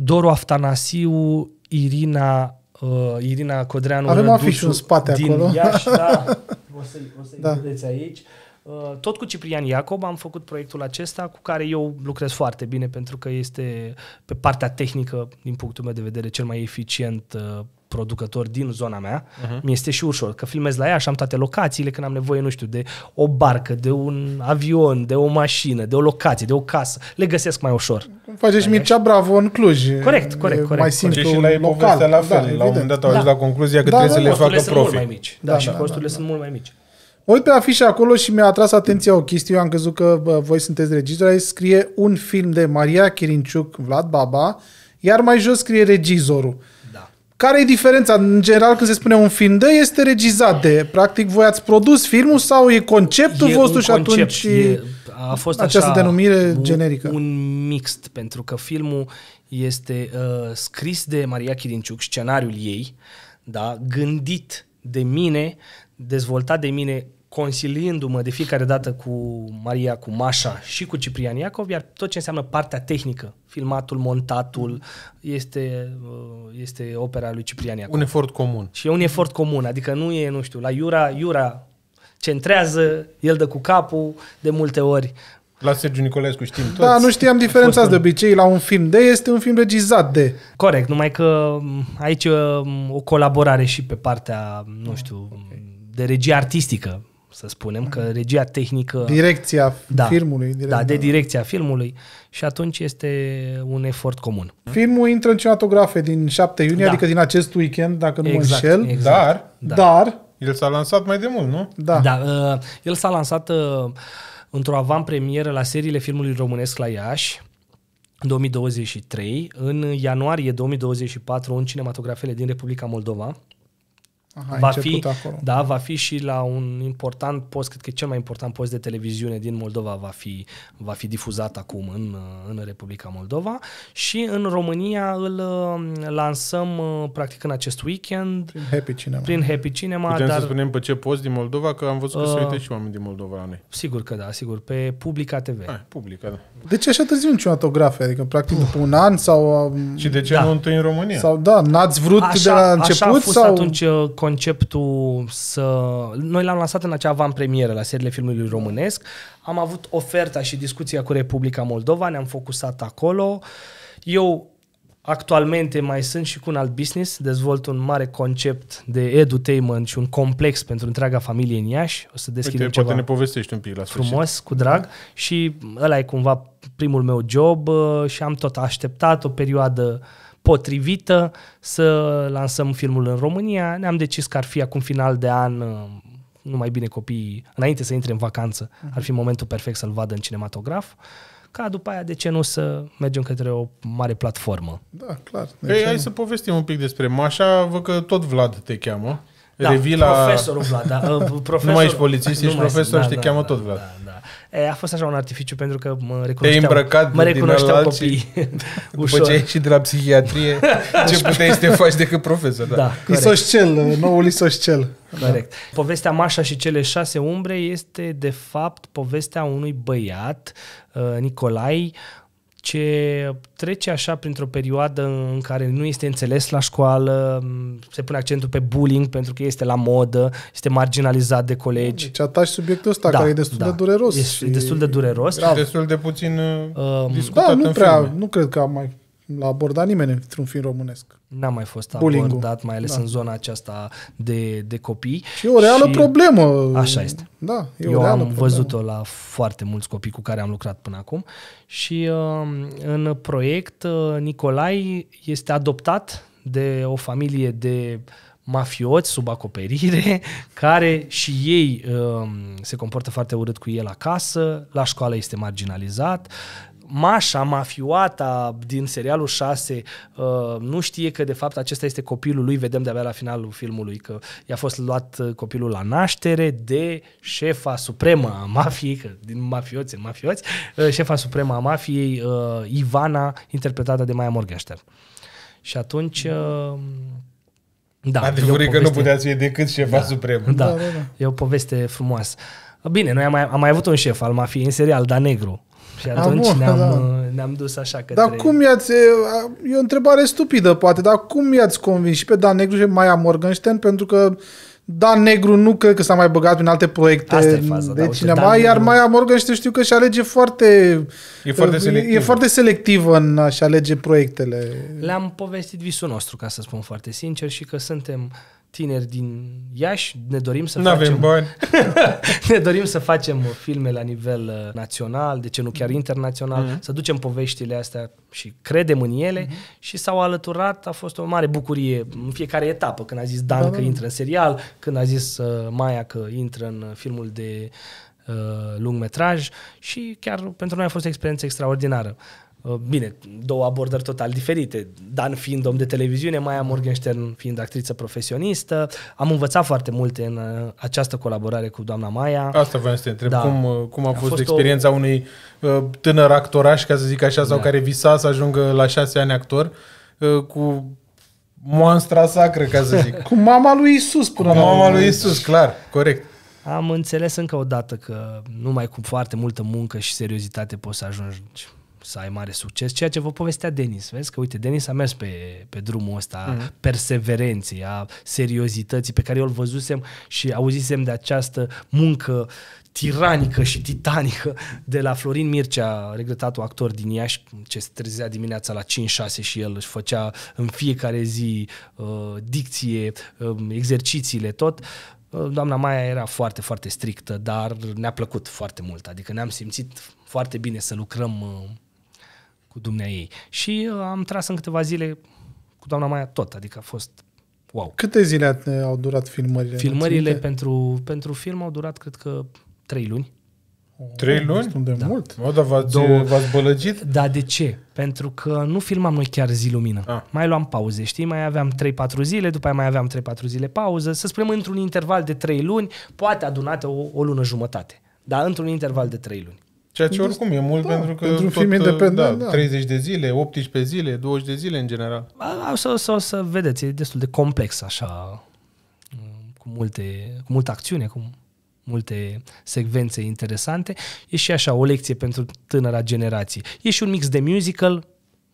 Doru Aftanasiu, Irina, uh, Irina Codreanu Avem afișul în spate din acolo. Iași, da. [LAUGHS] O să-i, o să-i da. vedeți aici. Uh, tot cu Ciprian Iacob am făcut proiectul acesta cu care eu lucrez foarte bine pentru că este pe partea tehnică, din punctul meu de vedere, cel mai eficient uh, producători din zona mea, uh-huh. mi este și ușor, că filmez la ea și am toate locațiile, când am nevoie, nu știu, de o barcă, de un avion, de o mașină, de o locație, de o casă, le găsesc mai ușor. Faceți și Mircea Bravo în Cluj. Corect, corect, corect. Mai simplu și la local. la da, fel, da, la un moment dat au da. la concluzia că da, trebuie da, să da. le facă profi. mai mici. Da, da și da, costurile da, da. sunt mult mai mici. Mă uit pe afișa acolo și mi-a atras atenția o chestie. Eu am crezut că bă, voi sunteți regizori. Aici scrie un film de Maria Chirinciuc, Vlad Baba, iar mai jos scrie regizorul. Care e diferența? În general, când se spune un film, dă, este regizat de... Practic, voi ați produs filmul sau e conceptul e vostru și concept, atunci... E, a fost această așa, denumire un, generică. Un mixt, pentru că filmul este uh, scris de Maria Chirinciuc, scenariul ei, da, gândit de mine, dezvoltat de mine consiliindu-mă de fiecare dată cu Maria, cu Mașa și cu Ciprian Iacov, iar tot ce înseamnă partea tehnică, filmatul, montatul, este, uh, este opera lui Ciprian Iacov. Un efort comun. Și e un efort comun, adică nu e, nu știu, la Iura, Iura centrează, el dă cu capul de multe ori. La Sergiu Nicolescu știm da, toți. Da, nu știam diferența de obicei la un film de, este un film regizat de. Corect, numai că mm, aici mm, o colaborare și pe partea, mm, nu știu, de regie artistică să spunem, că regia tehnică... Direcția da, filmului. Da, direct, da, de direcția filmului și atunci este un efort comun. Filmul intră în cinematografe din 7 iunie, da. adică din acest weekend, dacă nu exact, mă înșel, exact, dar, da. dar... El s-a lansat mai de mult, nu? Da, da uh, el s-a lansat uh, într-o avant-premieră la seriile filmului românesc la Iași, 2023, în ianuarie 2024 în cinematografele din Republica Moldova, Aha, va, fi, acolo. Da, va fi și la un important post, cred că cel mai important post de televiziune din Moldova va fi, va fi difuzat acum în, în Republica Moldova și în România îl um, lansăm uh, practic în acest weekend prin Happy Cinema. Prin Happy Cinema Putem dar, să spunem pe ce post din Moldova, că am văzut că uh, se uită și oameni din Moldova la noi. Sigur că da, sigur, pe Publica TV. Hai, ah, publica, da. De ce așa târziu în cinematografie? Adică practic după un an sau... Um, și de ce da. nu întâi în România? Sau da, n-ați vrut așa, de la început? Așa a fost sau... atunci uh, conceptul să... Noi l-am lansat în acea van premieră la seriile filmului românesc. Am avut oferta și discuția cu Republica Moldova, ne-am focusat acolo. Eu Actualmente mai sunt și cu un alt business, dezvolt un mare concept de edutainment și un complex pentru întreaga familie în Iași. O să deschidem Uite, ceva poate ne povestești un pic la sfârșit. Frumos, cu drag. Da. Și ăla e cumva primul meu job uh, și am tot așteptat o perioadă uh, potrivită să lansăm filmul în România. Ne-am decis că ar fi acum final de an uh, nu mai bine copiii, înainte să intre în vacanță, uh-huh. ar fi momentul perfect să-l vadă în cinematograf, ca după aia, de ce nu, să mergem către o mare platformă. Da, clar. De Ei, hai nu? să povestim un pic despre Mașa, văd că tot Vlad te cheamă. Da, Revii la... profesorul Vlad, da. Uh, profesor... [LAUGHS] Nu mai ești polițist, ești profesor da, și da, te da, cheamă da, tot Vlad. Da, E, a fost așa un artificiu pentru că mă recunoșteau, Te-ai îmbrăcat mă recunoșteau din copii. [LAUGHS] După ce [LAUGHS] ai ieșit de la psihiatrie, [LAUGHS] ce puteai să te faci decât profesor. Da, da corect. Isoscel, noul Isoscel. Da. Corect. Da. Povestea Mașa și cele șase umbre este de fapt povestea unui băiat, uh, Nicolai, ce trece așa printr-o perioadă în care nu este înțeles la școală, se pune accentul pe bullying pentru că este la modă, este marginalizat de colegi. Deci atași subiectul ăsta da, care e destul da, de dureros. E destul de dureros. E Destul de puțin uh, um, discutat da, nu în prea, filme. nu cred că am mai l-a abordat nimeni într-un film românesc. N-a mai fost bullying abordat, mai ales da. în zona aceasta de, de copii. Și e o reală și... problemă. Așa este. Da, e Eu o reală am problemă. văzut-o la foarte mulți copii cu care am lucrat până acum și uh, în proiect uh, Nicolai este adoptat de o familie de mafioți sub acoperire, [LAUGHS] care și ei uh, se comportă foarte urât cu el acasă, la școală este marginalizat, Mașa, mafioata din serialul 6, uh, nu știe că de fapt acesta este copilul lui, vedem de-abia la finalul filmului că i-a fost luat uh, copilul la naștere de șefa supremă a mafiei, că din mafioți în mafioți, uh, șefa supremă a mafiei, uh, Ivana, interpretată de Maia Morgenstern. Și atunci... Uh, da, Adevărul e că poveste... nu puteați fi decât șefa da, supremă. Da, da, da, da, e o poveste frumoasă. Bine, noi am mai, am mai avut un șef al mafiei în serial, Da Negru. Și ah, atunci A, ne-am, da. ne-am dus așa către... Dar cum i-ați... E o întrebare stupidă, poate, dar cum i-ați convins și pe Dan Negru și Maia Morgenstern? Pentru că Dan Negru nu cred că s-a mai băgat prin alte proiecte Asta e faza, de da, cinema, Dan iar Maia Morgenstern știu că și alege foarte... E foarte selectivă. E foarte selectivă în a-și alege proiectele. Le-am povestit visul nostru, ca să spun foarte sincer, și că suntem... Uh, tineri din Iași, ne dorim să N-avem facem... bani. [LAUGHS] ne dorim să facem uh, filme la nivel uh, național, de ce nu chiar mhm. internațional, mm-hmm. să ducem poveștile astea și credem în ele mm-hmm. și s-au alăturat, a fost o mare bucurie în fiecare etapă, când a zis Dan da, că da. intră în serial, când a zis uh, Maia că intră în filmul de uh, lungmetraj și chiar pentru noi a fost o experiență extraordinară. Uh, bine, două abordări total diferite. Dan fiind om de televiziune, Maia Morgenstern fiind actriță profesionistă. Am învățat foarte multe în uh, această colaborare cu doamna Maia. Asta vreau să te întreb. Da. Cum, uh, cum a, a fost, fost experiența o... unui tânăr actoraș, ca să zic așa, sau da. care visa să ajungă la șase ani actor, cu monstra sacră, ca să zic. [LAUGHS] cu mama lui Isus, până la Mama lui Isus, clar, corect. Am înțeles încă o dată că numai cu foarte multă muncă și seriozitate poți să ajungi să ai mare succes, ceea ce vă povestea Denis. Vezi că, uite, Denis a mers pe, pe drumul ăsta mm. a mhm. perseverenței, a seriozității pe care eu îl văzusem și auzisem de această muncă tiranică și titanică de la Florin Mircea, regretatul actor din Iași, ce se trezea dimineața la 5-6 și el își făcea în fiecare zi uh, dicție, uh, exercițiile, tot. Uh, doamna Maia era foarte, foarte strictă, dar ne-a plăcut foarte mult. Adică ne-am simțit foarte bine să lucrăm uh, cu dumnea ei. Și uh, am tras în câteva zile cu doamna Maia tot, adică a fost wow. Câte zile au durat filmările? Filmările pentru, pentru film au durat, cred că, trei luni. Oh, trei luni? Sunt de da. mult. O, dar v-ați, Două... v-ați bălăgit? Da, de ce? Pentru că nu filmam noi chiar zi lumină. Ah. Mai luam pauze, știi? Mai aveam 3-4 zile, după aia mai aveam 3-4 zile pauză. Să spunem într-un interval de 3 luni, poate adunate o, o lună jumătate. Dar într-un interval de 3 luni. Ceea ce deci, oricum e mult da, pentru că pentru film tot, uh, independent, da, da. 30 de zile, 18 zile, 20 de zile în general. O să, o să, să vedeți, e destul de complex așa, cu, multe, cu multă acțiune, cu multe secvențe interesante. E și așa o lecție pentru tânăra generație. E și un mix de musical,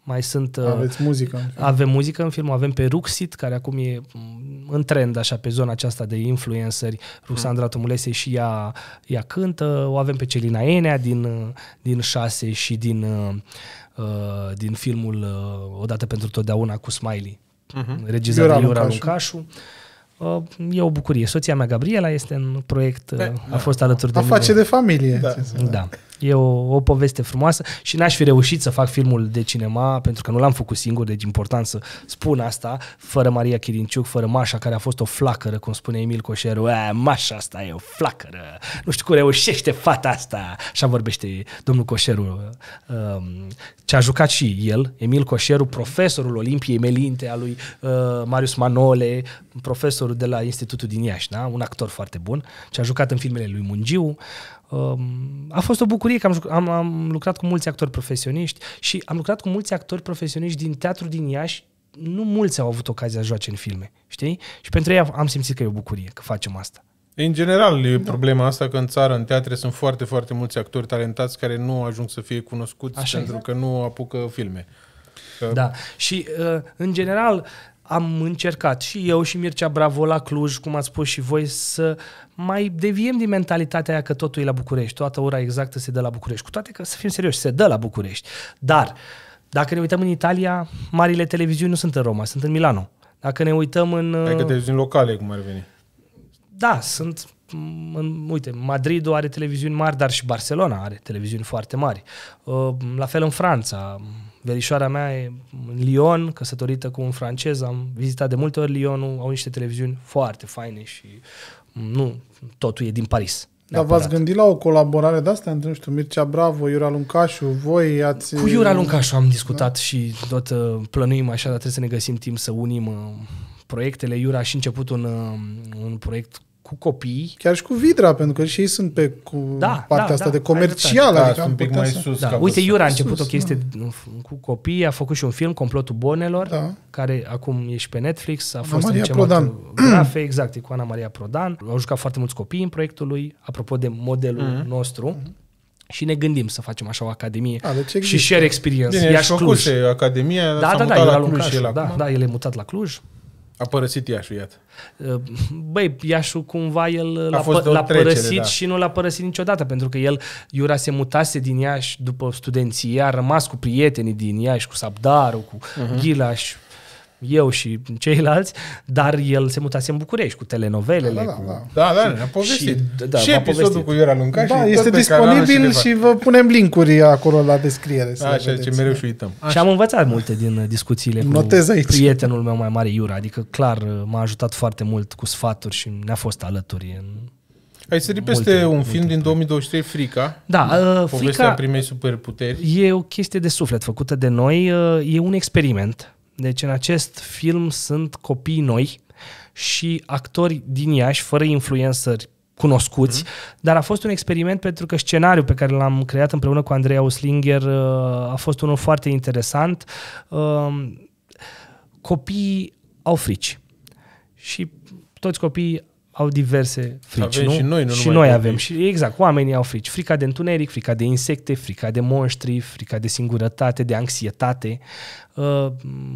mai sunt... Uh, Aveți muzică. În film. Avem muzică în film, avem pe Ruxit, care acum e mm, în trend așa pe zona aceasta de influenceri. Ruxandra hmm. și ea, ea cântă. O avem pe Celina Enea din, uh, din 6 și din, uh, din filmul Odată pentru totdeauna cu Smiley, uh-huh. Mhm. regizat de Iura Lucașu. Lucașu e o bucurie. Soția mea, Gabriela, este în proiect, da, a fost alături de A face de familie. Da. Da. da. E o, o poveste frumoasă și n-aș fi reușit să fac filmul de cinema pentru că nu l-am făcut singur, deci important să spun asta, fără Maria Chirinciuc, fără Mașa, care a fost o flacără, cum spune Emil Coșeru, a, Mașa asta e o flacără, nu știu cum reușește fata asta, așa vorbește domnul Coșeru, um, ce a jucat și el, Emil Coșeru, profesorul Olimpiei Melinte, a lui uh, Marius Manole, profesorul actorul de la Institutul din Iași, da? un actor foarte bun, ce a jucat în filmele lui Mungiu. Um, a fost o bucurie că am, am, am lucrat cu mulți actori profesioniști și am lucrat cu mulți actori profesioniști din teatru din Iași nu mulți au avut ocazia să joace în filme, știi? Și pentru ei am simțit că e o bucurie că facem asta. În general e da. problema asta că în țară, în teatre, sunt foarte, foarte mulți actori talentați care nu ajung să fie cunoscuți Așa, pentru exact. că nu apucă filme. Că... Da, și uh, în general am încercat și eu și Mircea Bravo la Cluj, cum ați spus și voi, să mai deviem din mentalitatea aia că totul e la București, toată ora exactă se dă la București, cu toate că, să fim serioși, se dă la București. Dar, dacă ne uităm în Italia, marile televiziuni nu sunt în Roma, sunt în Milano. Dacă ne uităm în... Adică televiziuni locale, cum ar veni. Da, sunt în, uite, Madrid are televiziuni mari, dar și Barcelona are televiziuni foarte mari. Ă, la fel în Franța, verișoara mea e în Lyon, căsătorită cu un francez, am vizitat de multe ori Lyonul, au niște televiziuni foarte faine și mm, nu totul e din Paris. Neapărat. Dar v-ați gândit la o colaborare de asta între, nu știu, Mircea Bravo, Iura Luncașu, voi ați... Cu Iura eh, Luncașu am da? discutat da? și tot eh, plănuim așa, dar trebuie să ne găsim timp să unim eh, proiectele. Iura a și început un, un proiect cu copii. Chiar și cu Vidra, pentru că și ei sunt pe cu da, partea da, asta da, de comercială. Da, adică un pic mai sus. Da. Uite, Iura a început sus, o chestie da. cu copii, a făcut și un film, Complotul Bonelor, da. care acum e și pe Netflix, a Ana fost Maria Prodan. grafe, [CLEARS THROAT] exact, cu Ana Maria Prodan. Au jucat foarte mulți copii în proiectul lui, apropo de modelul mm-hmm. nostru. Mm-hmm și ne gândim să facem așa o academie a, deci și share experience. Bine, Iași Cluj. Academia da, da, da, la Cluj, la da, da, el e mutat la Cluj. A părăsit Iașu, iată. Uh, băi, Iașu cumva el l-a, pă- l-a trecere, părăsit da. și nu l-a părăsit niciodată, pentru că el, Iura se mutase din Iași după studenție, a rămas cu prietenii din Iași, cu Sabdaru, cu uh-huh. Ghilaș, eu și ceilalți, dar el se mutase în București cu telenovelele. Da, da, cu... da, da, da, da ne-a povestit. Da, și, da, și episodul povestit. cu Iora Lunca da, și este disponibil și, și vă punem linkuri acolo la descriere. Să da, așa, vedeți, ce mereu și uităm. Așa. Și am învățat multe din uh, discuțiile cu Notez aici. prietenul meu mai mare, Iura. Adică, clar, uh, m-a ajutat foarte mult cu sfaturi și ne-a fost alături în ai sărit peste multe, un multe film multe. din 2023, Frica. Da, uh, Frica primei superputeri. E o chestie de suflet făcută de noi, uh, e un experiment deci în acest film sunt copii noi și actori din Iași, fără influențări cunoscuți, mm-hmm. dar a fost un experiment pentru că scenariul pe care l-am creat împreună cu Andreea Uslinger uh, a fost unul foarte interesant. Um, copiii au frici și toți copiii au diverse frici, avem nu? Și noi, nu și noi avem. Și, exact, oamenii au frici. Frica de întuneric, frica de insecte, frica de monștri, frica de singurătate, de anxietate. Uh,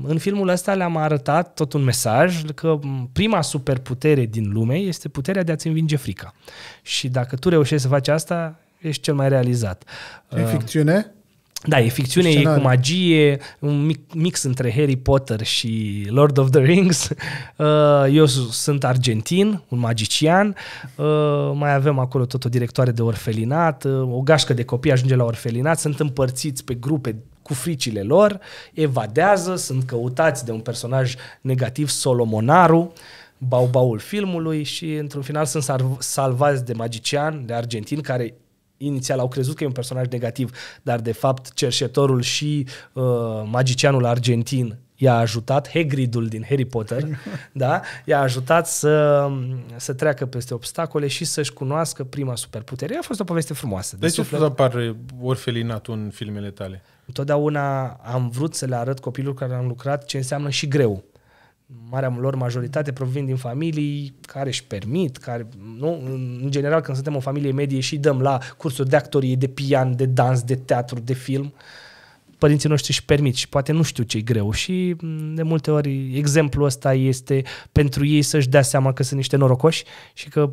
în filmul ăsta le-am arătat tot un mesaj că prima superputere din lume este puterea de a-ți învinge frica. Și dacă tu reușești să faci asta, ești cel mai realizat. E ficțiune? Da, e ficțiune, scenariu. e cu magie, un mix între Harry Potter și Lord of the Rings. [LAUGHS] Uh, eu sunt argentin, un magician, uh, mai avem acolo tot o directoare de orfelinat, uh, o gașcă de copii ajunge la orfelinat, sunt împărțiți pe grupe cu fricile lor, evadează, sunt căutați de un personaj negativ, Solomonaru, baubaul filmului și într-un final sunt salvați de magician, de argentin, care inițial au crezut că e un personaj negativ, dar de fapt cerșetorul și uh, magicianul argentin i-a ajutat, Hagridul din Harry Potter, [LAUGHS] da? i-a ajutat să, să treacă peste obstacole și să-și cunoască prima superputere. A fost o poveste frumoasă. De, de ce suflet... apare orfelinatul în filmele tale? Întotdeauna am vrut să le arăt copilul care am lucrat ce înseamnă și greu marea lor majoritate provin din familii care își permit, care, nu? În general, când suntem o familie medie și dăm la cursuri de actorie, de pian, de dans, de teatru, de film, părinții noștri își permit și poate nu știu ce e greu și mm, de multe ori exemplul ăsta este pentru ei să-și dea seama că sunt niște norocoși și că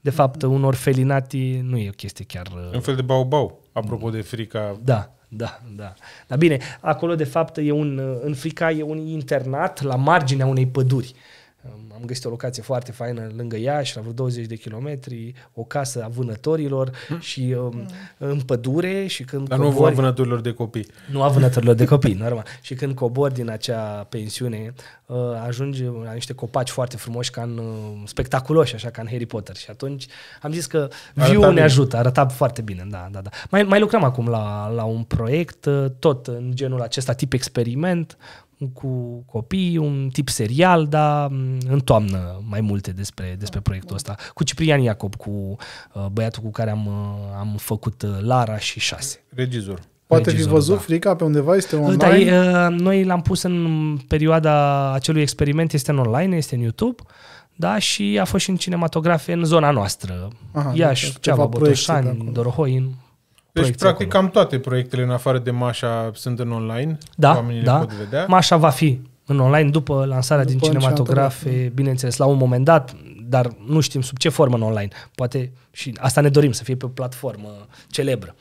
de fapt, un orfelinat nu e o chestie chiar... Un fel de bau-bau, apropo de frica da. Da, da. Dar bine, acolo de fapt e un, în Frica e un internat la marginea unei păduri. Am găsit o locație foarte faină lângă Iași, la vreo 20 de kilometri, o casă a vânătorilor hmm. și um, în pădure și când Dar cobori, nu a vânătorilor de copii. Nu a vânătorilor de copii, normal. Și când cobori din acea pensiune, uh, ajungi la niște copaci foarte frumoși, ca în uh, spectaculoși, așa ca în Harry Potter. Și atunci am zis că view ne bine. ajută, arăta foarte bine, da, da, da. Mai, mai lucrăm acum la, la un proiect, uh, tot în genul acesta, tip experiment, cu copii, un tip serial, dar mm, în toamnă mai multe despre, despre da, proiectul da. ăsta. Cu Ciprian Iacob, cu uh, băiatul cu care am, uh, am făcut uh, Lara și șase. Regizor. Poate fi văzut da. frica pe undeva, este online? Da, noi l-am pus în perioada acelui experiment, este în online, este în YouTube, da, și a fost și în cinematografie în zona noastră. Aha, Iași, deci Ceava, Botoșani, Dorohoi, în deci, practic, acolo. cam toate proiectele, în afară de Mașa, sunt în online. Da, Oamenii da. Pot vedea. Mașa va fi în online după lansarea după din cinematografe, bineînțeles, la un moment dat, dar nu știm sub ce formă în online. Poate și asta ne dorim, să fie pe o platformă celebră.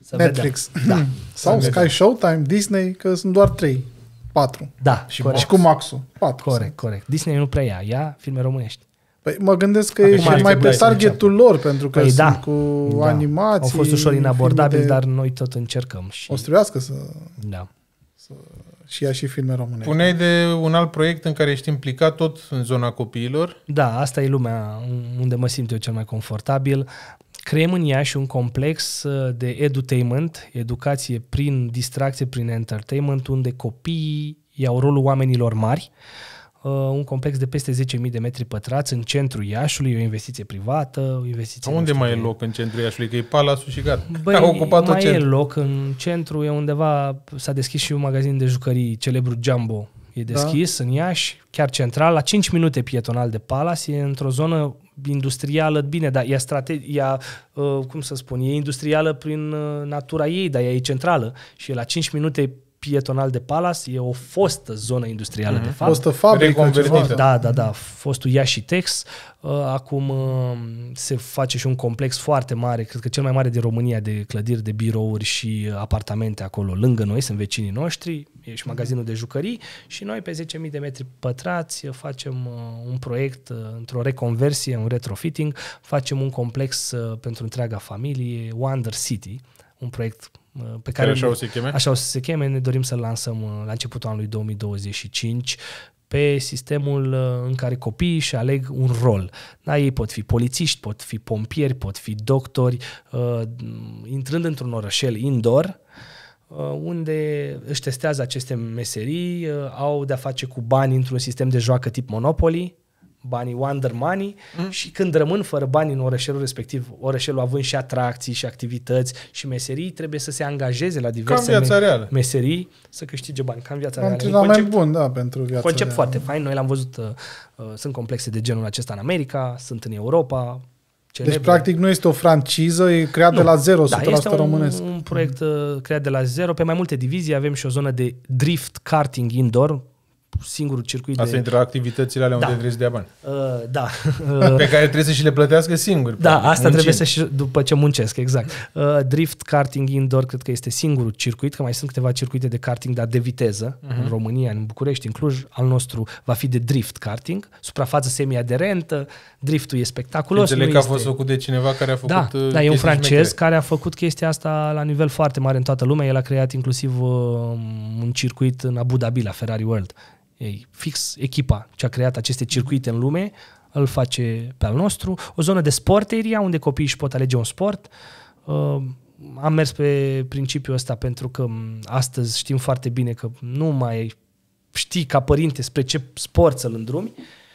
Să Netflix. Da. [CLEARS THROAT] Vedem. Da. Sau Sky vedem. Showtime, Disney, că sunt doar trei. Patru. Da, și, corect. și cu Maxul. Patru. Corect, corect. Disney nu prea ia, ia filme românești. Păi mă gândesc că Acum e mai pe targetul lor, pentru că păi sunt da, cu da. animații. Au fost ușor inabordabili, de... dar noi tot încercăm. Și... O să trebuiască să... Da. Să... Și ea și filme române. Puneai de un alt proiect în care ești implicat tot în zona copiilor? Da, asta e lumea unde mă simt eu cel mai confortabil. Creăm în Iași un complex uh, de edutainment, educație prin distracție, prin entertainment, unde copiii iau rolul oamenilor mari. Uh, Uh, un complex de peste 10.000 de metri pătrați în centrul Iașului, o investiție privată, o investiție... Unde mai e loc în centrul Iașului? Că e Palasul și gata. Băi, A ocupat mai e loc în centru, e undeva, s-a deschis și un magazin de jucării, celebru Jumbo. E da. deschis da. în Iași, chiar central, la 5 minute pietonal de Palas, e într-o zonă industrială, bine, dar ea, strate- ea uh, cum să spun, e industrială prin uh, natura ei, dar ea e centrală și e la 5 minute pietonal de Palace, e o fostă zonă industrială, mm-hmm. de mhm. fapt. Fostă fabrică convertită. Da, da, da. Fostul Iași Tex. Uh, acum uh, se face și un complex foarte mare, cred că cel mai mare din România, de clădiri, de birouri și apartamente acolo lângă noi, sunt vecinii noștri, e și mhm. magazinul de jucării și noi pe 10.000 de metri pătrați facem uh, un proiect într-o reconversie, un retrofitting, facem un complex pentru întreaga familie, Wonder City, un proiect pe care, care așa, o să se cheme? așa o să se cheme, ne dorim să lansăm uh, la începutul anului 2025 pe sistemul uh, în care copiii și aleg un rol. Da, ei pot fi polițiști, pot fi pompieri, pot fi doctori, uh, intrând într-un orășel indoor, unde își testează aceste meserii, au de-a face cu bani într-un sistem de joacă tip Monopoly, banii Wonder Money mm. și când rămân fără bani în orășelul respectiv, orășelul având și atracții și activități și meserii, trebuie să se angajeze la diverse me- meserii să câștige bani. Cam viața Am reală. Concept, mai bun, da, pentru viața Concept reală. foarte fain. Noi l-am văzut, uh, uh, sunt complexe de genul acesta în America, sunt în Europa, celebre. Deci, practic, nu este o franciză, e creat nu. de la zero, da, 100% este un, românesc. un proiect uh, creat de la zero, pe mai multe divizii. Avem și o zonă de drift karting indoor, singurul circuit Asta de... Asta activitățile alea da. unde trebuie să dea bani. Uh, da. [LAUGHS] Pe care trebuie să și le plătească singur. Da, asta muncind. trebuie să și după ce muncesc, exact. Uh, drift, karting, indoor, cred că este singurul circuit, că mai sunt câteva circuite de karting, dar de viteză, uh-huh. în România, în București, în Cluj. Al nostru va fi de drift karting, suprafață semi-aderentă, driftul e spectaculos. Înțeleg că a fost este... făcut de cineva care a da, făcut Da, da e un francez care a făcut chestia asta la nivel foarte mare în toată lumea. El a creat inclusiv uh, un circuit în Abu Dhabi, la Ferrari World. Ei, fix echipa ce a creat aceste circuite în lume îl face pe al nostru. O zonă de sport area unde copiii își pot alege un sport. Uh, am mers pe principiul ăsta pentru că mm, astăzi știm foarte bine că nu mai știi ca părinte spre ce sport să-l îndrumi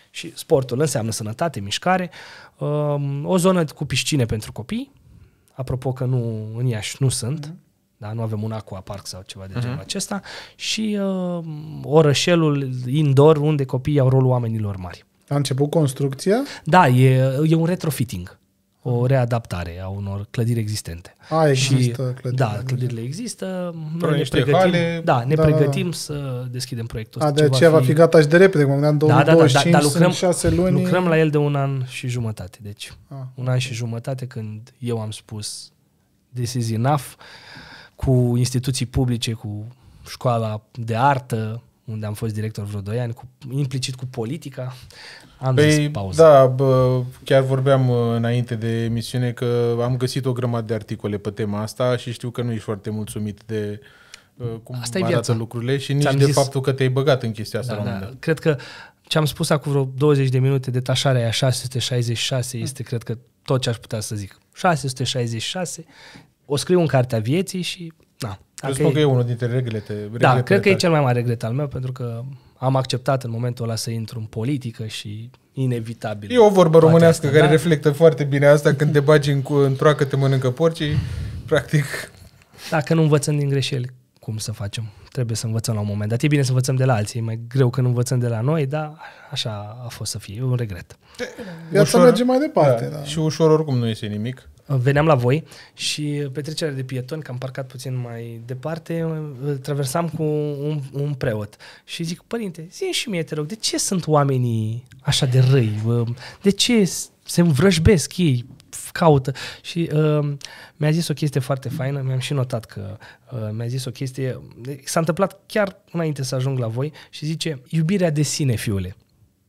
și sportul înseamnă sănătate, mișcare, uh, o zonă cu piscine pentru copii, apropo că nu în Iași nu sunt, mm-hmm da? nu avem un aqua park sau ceva de mhm. genul uh-huh. acesta, și uh, orășelul indoor unde copiii au rolul oamenilor mari. A început construcția? Da, e, e un retrofitting o mhm. readaptare a unor clădiri existente. A, există și, clădiri. Da, da. clădirile există. Noi ne pregătim, hale, da, ne da, da, pregătim da. să deschidem proiectul. A, de deci aceea va fi... gata și de repede, cum în 2025, da, da, da, da, lucrăm, șase luni. Lucrăm la el de un an și jumătate. Deci, a. Ah, un an și jumătate când eu am spus this is enough, cu instituții publice, cu școala de artă, unde am fost director vreo 2 ani, cu, implicit cu politica. Am păi, zis pauză. Da, bă, chiar vorbeam uh, înainte de emisiune că am găsit o grămadă de articole pe tema asta și știu că nu ești foarte mulțumit de uh, cum asta arată viața. lucrurile și nici de zis... faptul că te-ai băgat în chestia asta da, la da. Cred că ce am spus acum vreo 20 de minute, detașarea aia 666 mm. este, cred că, tot ce aș putea să zic. 666 o scriu în cartea vieții și... Na, Eu spun că e unul dintre reglele. da, cred că e cel mai mare regret al meu, pentru că am acceptat în momentul ăla să intru în politică și inevitabil. E o vorbă românească asta, care da? reflectă foarte bine asta, când te bagi în, în troacă, te mănâncă porcii, practic. Dacă nu învățăm din greșeli, cum să facem? Trebuie să învățăm la un moment dat. E bine să învățăm de la alții, e mai greu când învățăm de la noi, dar așa a fost să fie, e un regret. Iar ușor, mergem mai departe. Da. da. Și ușor oricum nu iese nimic veneam la voi și petrecerea de pietoni, că am parcat puțin mai departe, traversam cu un, un preot. Și zic, părinte, zi și mie, te rog, de ce sunt oamenii așa de răi? De ce se învrăjbesc ei? caută. Și uh, mi-a zis o chestie foarte faină, mi-am și notat că uh, mi-a zis o chestie, s-a întâmplat chiar înainte să ajung la voi și zice, iubirea de sine, fiule,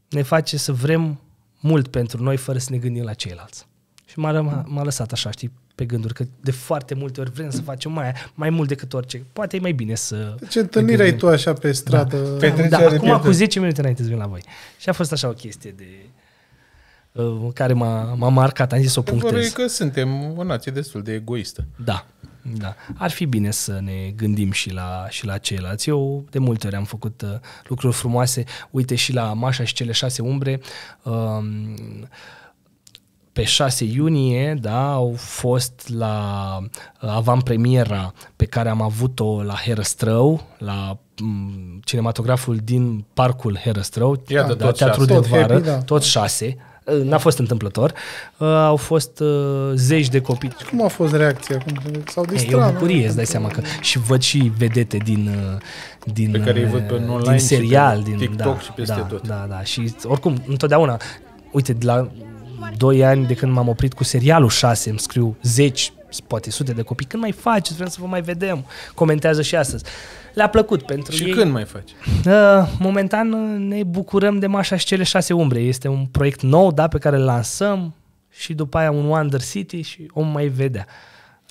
ne face să vrem mult pentru noi fără să ne gândim la ceilalți. Și m-a, m-a lăsat așa, știi, pe gânduri, că de foarte multe ori vrem să facem mai, mai mult decât orice. Poate e mai bine să... ce întâlnire ai tu așa pe stradă. Da, pe păi, da, da acum cu 10 minute înainte să vin la voi. Și a fost așa o chestie de uh, care m-a, m-a marcat, am zis să o punctez. că suntem o nație destul de egoistă. Da, da. Ar fi bine să ne gândim și la, și la ceilalți. Eu de multe ori am făcut uh, lucruri frumoase. Uite și la Mașa și cele șase umbre. Uh, pe 6 iunie da, au fost la uh, avantpremiera pe care am avut-o la Herăstrău, la mm, cinematograful din parcul Herăstrău, Iată, da, teatrul de vară, da. tot șase, uh, n-a fost întâmplător, uh, au fost uh, zeci de copii. Cum a fost reacția? s-au distrat? E o bucurie, îți dai seama că și văd și vedete din, uh, din, pe care îi văd pe online din serial, pe din TikTok da, și peste da, tot. Da, da, și oricum, întotdeauna, uite, de la 2 ani de când m-am oprit cu serialul 6, îmi scriu 10, poate sute de copii, când mai faceți, vrem să vă mai vedem, comentează și astăzi. Le-a plăcut pentru și ei. Și când mai faci? Uh, momentan uh, ne bucurăm de Mașa și cele șase umbre. Este un proiect nou, da, pe care îl lansăm și după aia un Wonder City și om mai vedea.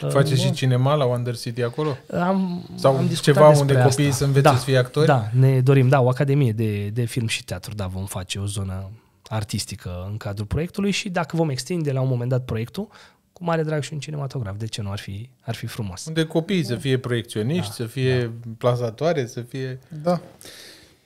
Uh, faceți uh, și cinema la Wonder City acolo? Am, Sau am ceva unde asta. copiii să învețe da, să fie actori? Da, ne dorim, da, o academie de, de film și teatru, da, vom face o zonă artistică în cadrul proiectului și dacă vom extinde la un moment dat proiectul, cu mare drag și un cinematograf. De ce nu? Ar fi, ar fi frumos. Unde copiii să da. fie proiecționiști, da, să fie da. plasatoare, să fie... Da.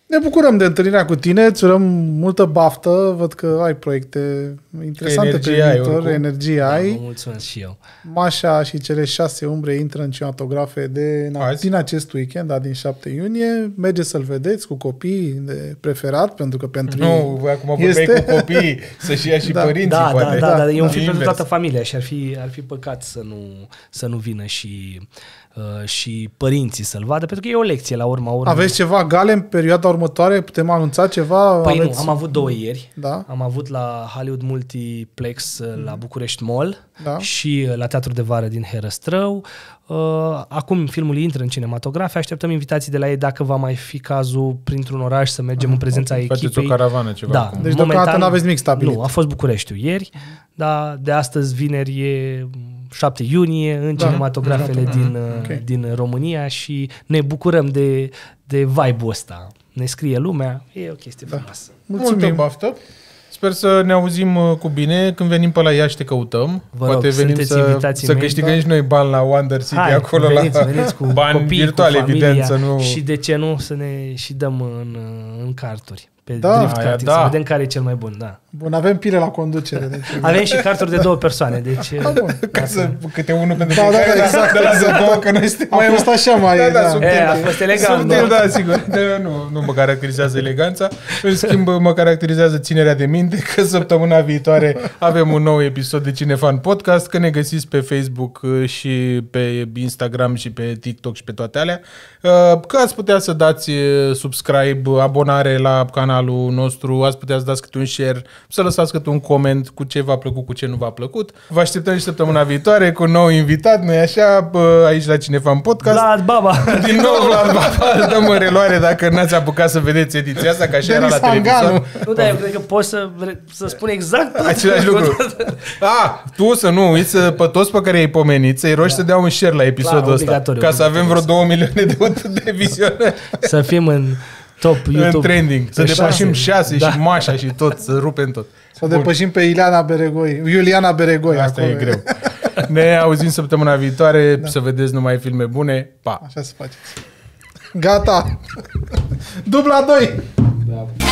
Ne bucurăm de întâlnirea cu tine, îți urăm multă baftă, văd că ai proiecte interesante pe viitor, energie da, ai. mulțumesc și eu. Mașa și cele șase umbre intră în cinematografe de, Azi. din acest weekend, da, din 7 iunie. Mergeți să-l vedeți cu copii de preferat, pentru că pentru Nu, voi acum vorbeai este... cu copii, să-și ia și [LAUGHS] da, părinții, da, poate. Da, da, da, da, e un da, film pentru toată familia și ar fi, ar fi păcat să nu, să nu vină și Uh, și părinții să-l vadă, pentru că e o lecție la urma urmei. Aveți ceva gale în perioada următoare? Putem anunța ceva? Păi Aveți... nu, am avut două ieri. Da? Am avut la Hollywood Multiplex uh, mm. la București Mall da? și uh, la Teatrul de Vară din Herăstrău. Acum filmul intră în cinematografe, așteptăm invitații de la ei dacă va mai fi cazul printr-un oraș să mergem în prezența faceți echipei. Faceți o caravană ceva. Da, deci momentan, deocamdată nu aveți nimic stabilit. Nu, a fost Bucureștiu ieri, mhm. dar de astăzi vineri e 7 iunie în da, cinematografele exact, din, mm-hmm. uh, okay. din România și ne bucurăm de, de vibe-ul ăsta. Ne scrie lumea, e o chestie da. frumoasă. Mulțumim! Multă baftă! Sper să ne auzim uh, cu bine. Când venim pe la Iași te căutăm. Vă rog, Poate venim să, să câștigăm da? și noi bani la Wander City, Hai, acolo veniți, la veniți cu bani copii, virtuale, cu evident. Să nu... Și de ce nu să ne și dăm în, uh, în carturi pe da, drift aia, da. să vedem care e cel mai bun, da. Bun, avem pile la conducere. Deci... avem și carturi de două persoane, deci... Ah, da, bun. Ca să, câte unul pentru da, da, da, exact, de la exact. două, că noi suntem... A mai fost așa mai... Da, da, da. subtil, e, a fost elegant. Subtil, da, sigur. De, nu, nu mă caracterizează eleganța, în [LAUGHS] schimb mă caracterizează ținerea de minte că săptămâna viitoare avem un nou episod de Cinefan Podcast, că ne găsiți pe Facebook uh, și pe Instagram și pe TikTok și pe toate alea, uh, că ați putea să dați uh, subscribe, abonare la canal canalul nostru, ați putea să dați câte un share, să lăsați câte un coment cu ce v-a plăcut, cu ce nu v-a plăcut. Vă așteptăm și săptămâna viitoare cu un nou invitat, noi așa, aici la în Podcast. Vlad Baba! Din nou Vlad Baba, dăm în reloare dacă n-ați apucat să vedeți ediția asta, ca și era la televizor. Nu, dar eu cred că poți să, să spun exact Același lucru. A, [LAUGHS] ah, tu să nu uiți pe toți pe care ai pomenit, să-i rogi da. să dea un share la episodul ăsta, ca să avem vreo 2 milioane de, [LAUGHS] de vizionare. Să fim în Top YouTube. În trending. Să exact. depășim da. șase da. și mașa și tot, să rupem tot. Să Bun. depășim pe Ileana Beregoi, Iuliana Beregoi. Asta acolo. e greu. Ne auzim săptămâna viitoare, da. să vedeți numai filme bune. Pa! Așa se face. Gata! [LAUGHS] Dubla 2! Da.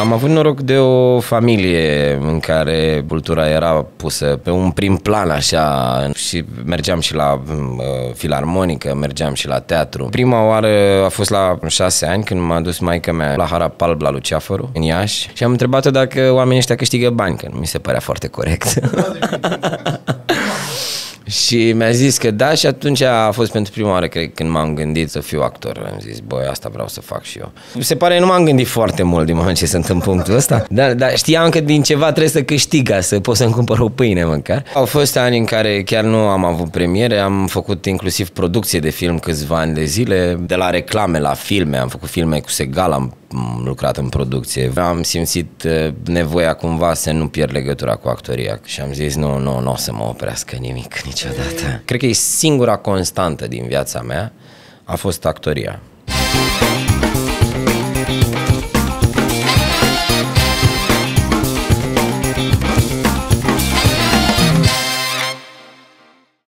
Am avut noroc de o familie în care cultura era pusă pe un prim plan așa și mergeam și la mm, uh, filarmonică, mergeam și la teatru. Prima oară a fost la șase ani când m-a dus maica mea la Harapalb, la Luceafăru, în Iași și am întrebat-o dacă oamenii ăștia câștigă bani, că nu mi se părea foarte corect. [LAUGHS] Și mi-a zis că da și atunci a fost pentru prima oară, cred, când m-am gândit să fiu actor. Am zis, băi, asta vreau să fac și eu. Se pare că nu m-am gândit foarte mult din moment ce sunt în punctul ăsta, dar, dar știam că din ceva trebuie să câștig ca să pot să-mi cumpăr o pâine măcar. Au fost ani în care chiar nu am avut premiere, am făcut inclusiv producție de film câțiva ani de zile, de la reclame la filme, am făcut filme cu Segal, am lucrat în producție. Am simțit nevoia cumva să nu pierd legătura cu actoria și am zis nu, nu, nu o să mă oprească nimic niciodată. Mm. Cred că e singura constantă din viața mea a fost actoria.